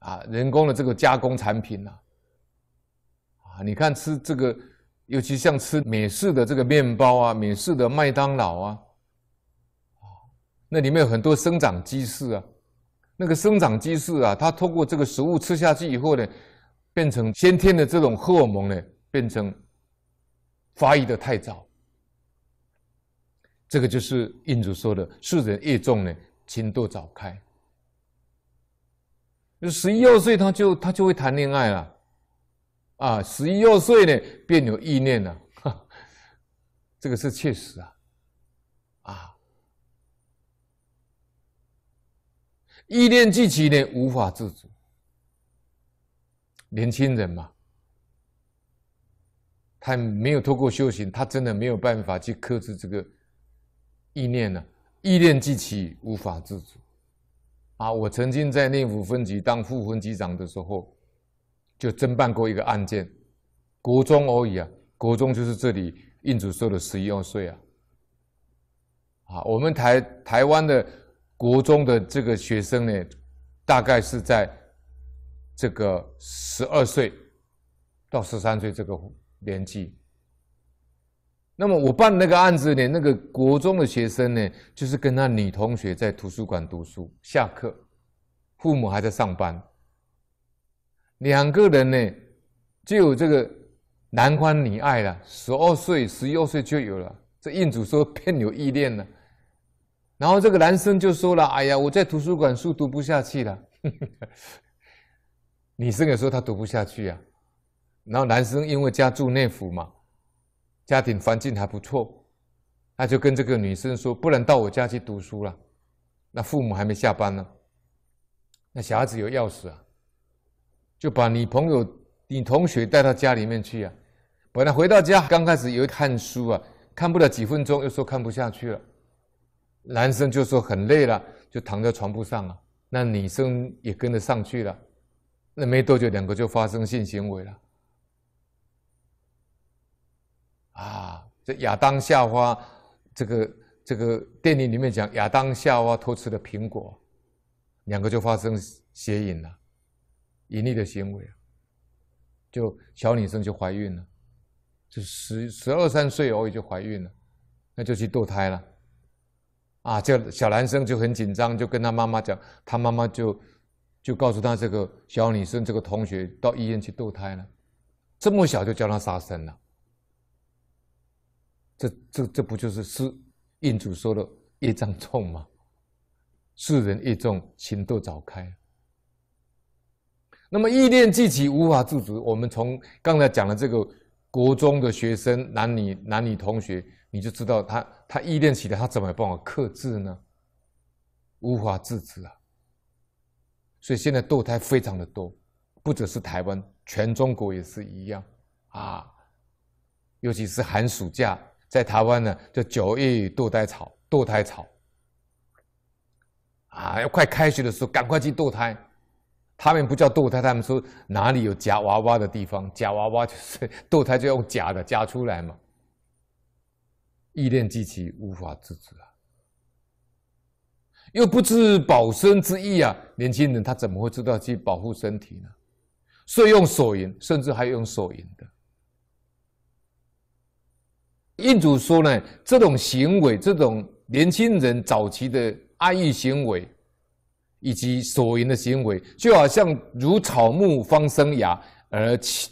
啊，人工的这个加工产品啊，啊，你看吃这个，尤其像吃美式的这个面包啊，美式的麦当劳啊，啊，那里面有很多生长激素啊，那个生长激素啊，它通过这个食物吃下去以后呢，变成先天的这种荷尔蒙呢，变成发育的太早。这个就是印主说的“世人越重呢，情多早开”。就十一二岁，他就他就会谈恋爱了，啊，十一二岁呢，便有意念了。这个是确实啊，啊，意念聚起呢，无法自主。年轻人嘛，他没有透过修行，他真的没有办法去克制这个。意念呢？意念即起，无法自主。啊，我曾经在内府分局当副分局长的时候，就侦办过一个案件，国中而已啊。国中就是这里印主说的十一二岁啊。啊，我们台台湾的国中的这个学生呢，大概是在这个十二岁到十三岁这个年纪。那么我办那个案子呢，那个国中的学生呢，就是跟他女同学在图书馆读书，下课，父母还在上班。两个人呢，就有这个男欢女爱了，十二岁、十二岁就有了。这印主说变有依恋了，然后这个男生就说了：“哎呀，我在图书馆书读不下去了。”女生也说她读不下去啊。然后男生因为家住内府嘛。家庭环境还不错，他就跟这个女生说：“不然到我家去读书了。”那父母还没下班呢，那小孩子有钥匙啊，就把你朋友、你同学带到家里面去啊。本来回到家刚开始有看书啊，看不了几分钟，又说看不下去了。男生就说很累了，就躺在床铺上了。那女生也跟着上去了，那没多久两个就发生性行为了。啊，这亚当夏娃，这个这个电影里面讲亚当夏娃偷吃了苹果，两个就发生邪淫了，淫逆的行为就小女生就怀孕了，就十十二三岁而已就怀孕了，那就去堕胎了，啊，这小男生就很紧张，就跟他妈妈讲，他妈妈就就告诉他这个小女生这个同学到医院去堕胎了，这么小就叫他杀生了。这这这不就是是印主说的业障重吗？世人业重，情窦早开。那么意念既起，无法自足。我们从刚才讲的这个国中的学生，男女男女同学，你就知道他他意念起来，他怎么办法克制呢？无法制止啊！所以现在堕胎非常的多，不只是台湾，全中国也是一样啊。尤其是寒暑假。在台湾呢，叫九亿堕胎草，堕胎草啊！要快开学的时候，赶快去堕胎。他们不叫堕胎，他们说哪里有夹娃娃的地方？夹娃娃就是堕胎，就用夹的夹出来嘛。意念激起，无法制止啊！又不知保身之意啊！年轻人他怎么会知道去保护身体呢？所以用手淫，甚至还用手淫的。印主说呢，这种行为，这种年轻人早期的爱欲行为，以及所言的行为，就好像如草木方生芽，而弃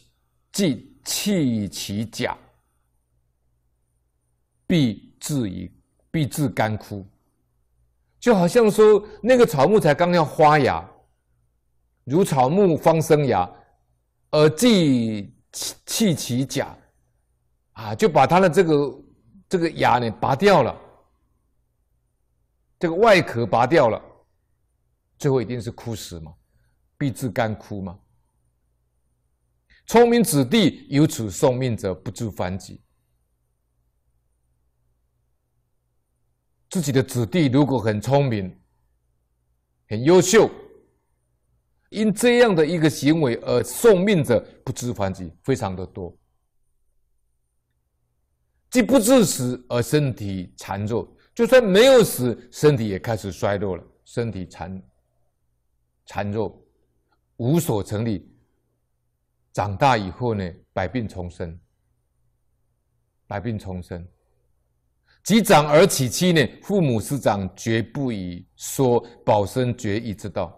弃弃其甲，必至于必至干枯。就好像说那个草木才刚要发芽，如草木方生芽，而即弃弃其甲。啊，就把他的这个这个牙呢拔掉了，这个外壳拔掉了，最后一定是枯死嘛，必自干枯嘛。聪明子弟有此送命者，不知凡几。自己的子弟如果很聪明、很优秀，因这样的一个行为而送命者，不知凡几，非常的多。既不致死而身体孱弱，就算没有死，身体也开始衰弱了。身体孱孱弱，无所成立。长大以后呢，百病丛生，百病丛生。及长而起期呢，父母师长绝不以说保身绝意之道。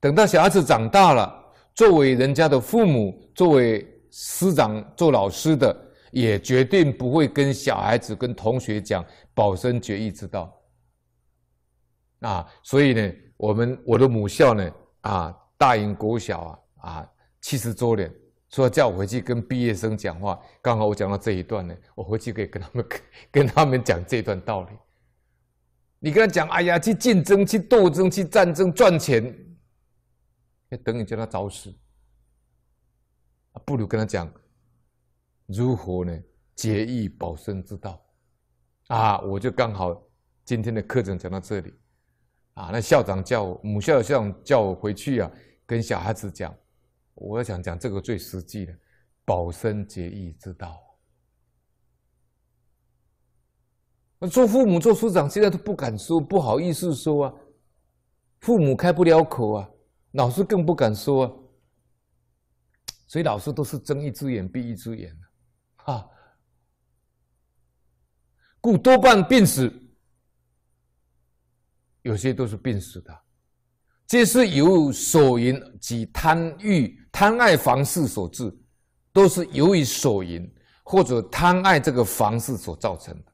等到小孩子长大了，作为人家的父母，作为师长做老师的。也绝对不会跟小孩子、跟同学讲保身绝义之道。啊，所以呢，我们我的母校呢，啊，大营国小啊，啊，七十周年，说叫我回去跟毕业生讲话，刚好我讲到这一段呢，我回去可以跟他们跟 跟他们讲这段道理。你跟他讲，哎呀，去竞争、去斗争、去战争赚钱，等你叫他找死，不如跟他讲。如何呢？节义保身之道，啊，我就刚好今天的课程讲到这里，啊，那校长叫我母校的校长叫我回去啊，跟小孩子讲，我想讲这个最实际的保身节义之道。那做父母、做师长现在都不敢说，不好意思说啊，父母开不了口啊，老师更不敢说啊，所以老师都是睁一只眼闭一只眼。啊，故多半病死，有些都是病死的，皆是由所淫及贪欲、贪爱房事所致，都是由于所淫或者贪爱这个房事所造成的。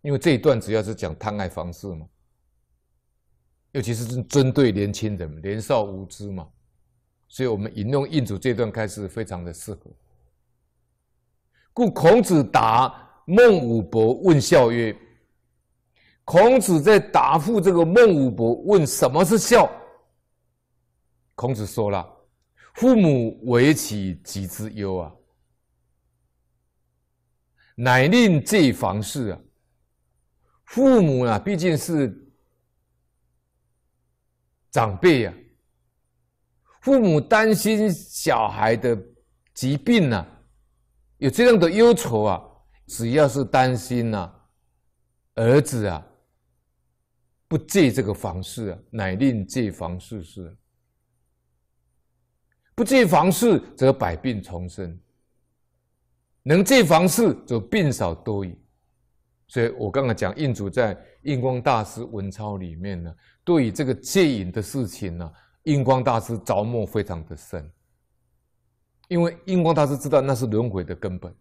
因为这一段主要是讲贪爱房事嘛，尤其是针对年轻人、年少无知嘛，所以我们引用印主这段开始非常的适合。故孔子答孟武伯问孝曰：“孔子在答复这个孟武伯问什么是孝。”孔子说了：“父母为其己之忧啊，乃令这房事啊。父母啊，毕竟是长辈啊。父母担心小孩的疾病呢。”有这样的忧愁啊，只要是担心呐，儿子啊，不戒这个房事啊，乃令戒房事是。不戒房事则百病丛生，能戒房事则病少多矣。所以我刚刚讲印主在印光大师文钞里面呢，对于这个戒淫的事情呢，印光大师着墨非常的深。因为印光大师知道那是轮回的根本，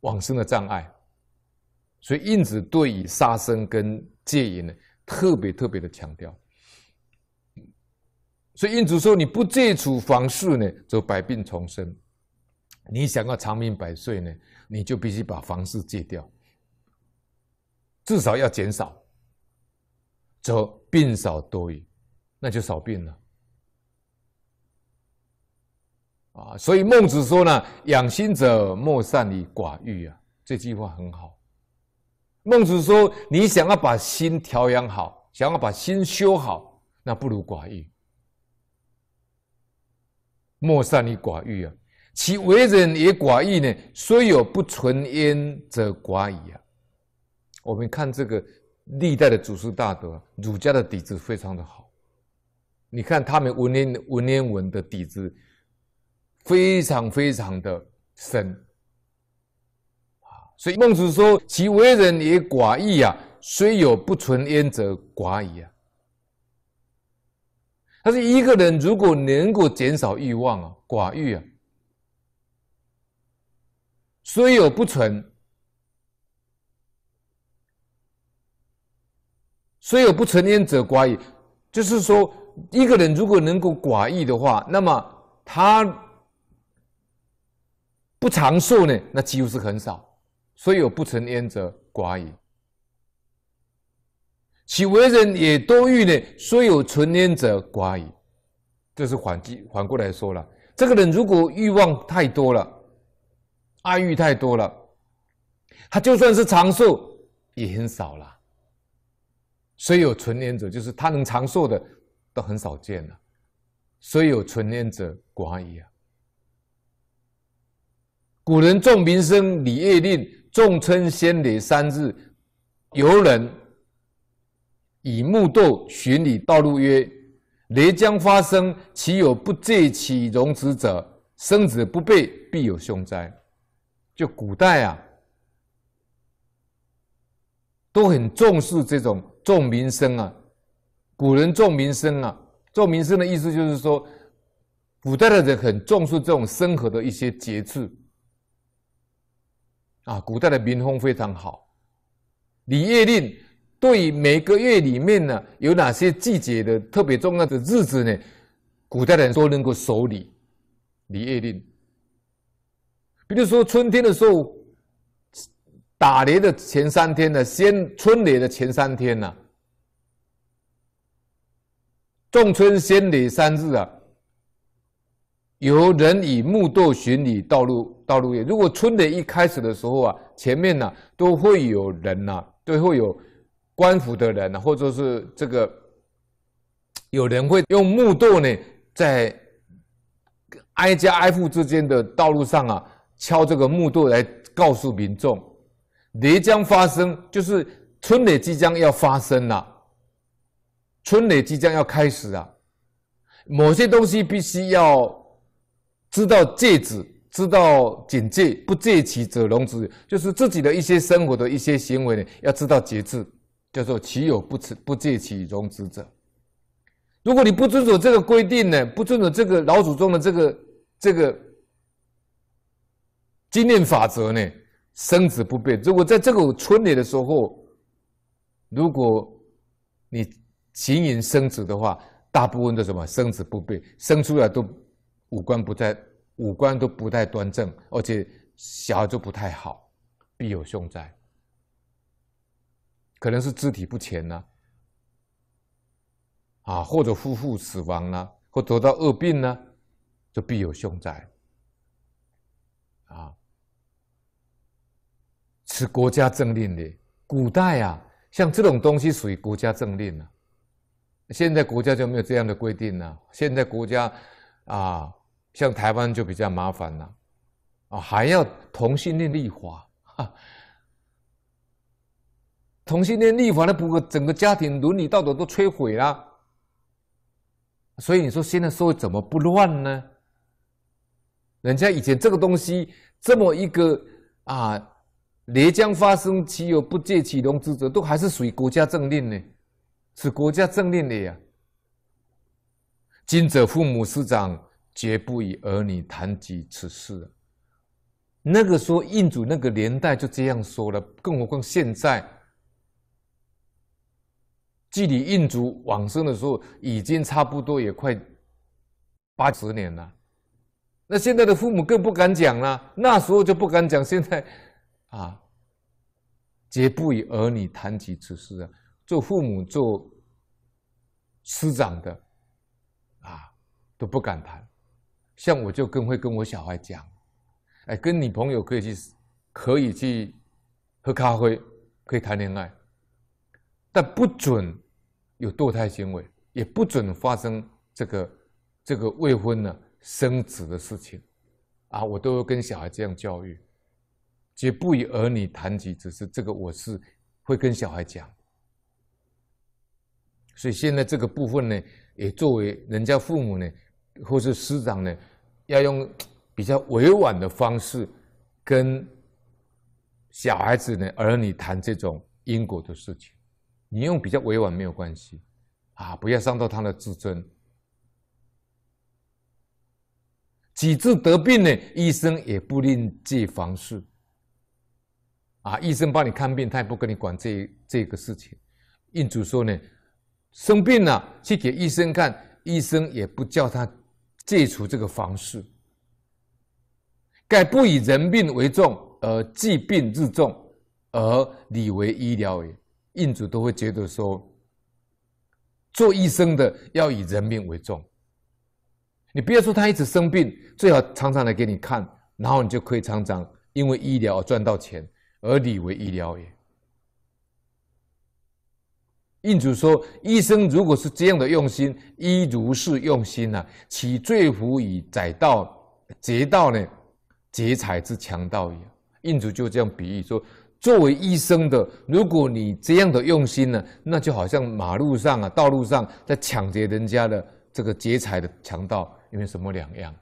往生的障碍，所以印子对于杀生跟戒淫呢特别特别的强调。所以印子说你不戒除房事呢，则百病丛生；你想要长命百岁呢，你就必须把房事戒掉，至少要减少，则病少多矣，那就少病了。啊，所以孟子说呢：“养心者莫善于寡欲啊。”这句话很好。孟子说：“你想要把心调养好，想要把心修好，那不如寡欲。莫善于寡欲啊！其为人也寡欲呢，虽有不存焉者寡矣啊！”我们看这个历代的祖师大德，儒家的底子非常的好。你看他们文言文言文的底子。非常非常的深啊！所以孟子说：“其为人也寡义啊，虽有不存焉者寡矣啊。”他说：“一个人如果能够减少欲望啊，寡欲啊，虽有不存，虽有不存焉者寡矣。”就是说，一个人如果能够寡欲的话，那么他。不长寿呢，那几乎是很少，所以有不存焉者寡矣。其为人也多欲呢，虽有存焉者寡矣。这是反记反过来说了，这个人如果欲望太多了，爱欲太多了，他就算是长寿也很少了。虽有存焉者，就是他能长寿的都很少见了。虽有存焉者寡矣啊。古人重民生，礼乐令重称先烈三日，游人以木豆寻礼道路曰：雷将发生，岂有不戒其容止者，生子不备，必有凶灾。就古代啊，都很重视这种重民生啊。古人重民生啊，重民生的意思就是说，古代的人很重视这种生活的一些节制。啊，古代的民风非常好，《礼乐令》对于每个月里面呢，有哪些季节的特别重要的日子呢？古代人都能够守礼，《礼乐令》。比如说春天的时候，打雷的前三天呢，先春雷的前三天呢。仲春先雷三日啊。有人以木豆巡礼道路，道路也。如果春雷一开始的时候啊，前面呢都会有人呐，都会有官府的人，或者是这个有人会用木豆呢，在挨家挨户之间的道路上啊，敲这个木豆来告诉民众，雷将发生，就是春雷即将要发生了，春雷即将要开始了，某些东西必须要。知道戒子，知道警戒，不戒其者容之，就是自己的一些生活的一些行为呢，要知道节制，叫做其有不持不戒其容之者？如果你不遵守这个规定呢，不遵守这个老祖宗的这个这个经验法则呢，生子不变。如果在这个村里的时候，如果你行淫生子的话，大部分都什么生子不变，生出来都。五官不在，五官都不太端正，而且小孩就不太好，必有凶灾。可能是肢体不全呢，啊，或者夫妇死亡呢，或得到恶病呢，就必有凶灾。啊，是国家政令的。古代啊，像这种东西属于国家政令啊。现在国家就没有这样的规定了。现在国家啊。像台湾就比较麻烦了，啊，还要同性恋立法，同性恋立法那不整个家庭伦理道德都摧毁了？所以你说现在社会怎么不乱呢？人家以前这个东西这么一个啊，连将发生，岂有不借起龙之者，都还是属于国家政令呢，是国家政令的呀。今者父母师长。绝不与儿女谈及此事。那个时候，印主那个年代就这样说了，更何况现在，距离印主往生的时候已经差不多也快八十年了。那现在的父母更不敢讲了，那时候就不敢讲，现在，啊，绝不与儿女谈及此事啊。做父母、做师长的，啊，都不敢谈。像我就更会跟我小孩讲，哎，跟你朋友可以去，可以去喝咖啡，可以谈恋爱，但不准有堕胎行为，也不准发生这个这个未婚呢生子的事情，啊，我都会跟小孩这样教育，绝不与儿女谈及，只是这个我是会跟小孩讲，所以现在这个部分呢，也作为人家父母呢，或是师长呢。要用比较委婉的方式跟小孩子的儿女谈这种因果的事情，你用比较委婉没有关系，啊，不要伤到他的自尊。几次得病呢？医生也不另计房事。啊，医生帮你看病，他也不跟你管这这个事情。印主说呢，生病了去给医生看，医生也不叫他。戒除这个方式，盖不以人命为重而疾病自重，而理为医疗也。印主都会觉得说，做医生的要以人命为重。你不要说他一直生病，最好常常来给你看，然后你就可以常常因为医疗而赚到钱，而理为医疗也。印主说：“医生如果是这样的用心，医如是用心啊，其罪无以载道劫道呢，劫财之强盗也。”印主就这样比喻说：“作为医生的，如果你这样的用心呢，那就好像马路上啊道路上在抢劫人家的这个劫财的强盗，有什么两样？”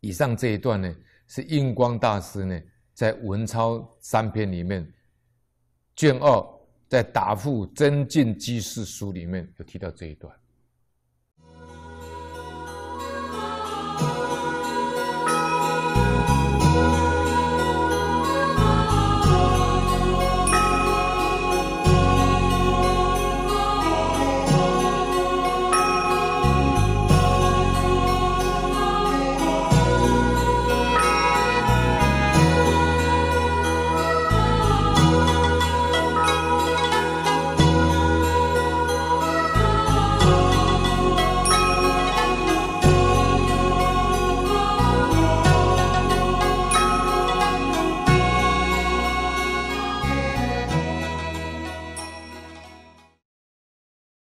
以上这一段呢，是印光大师呢在《文钞》三篇里面卷二。在《答复增进居事书》里面有提到这一段。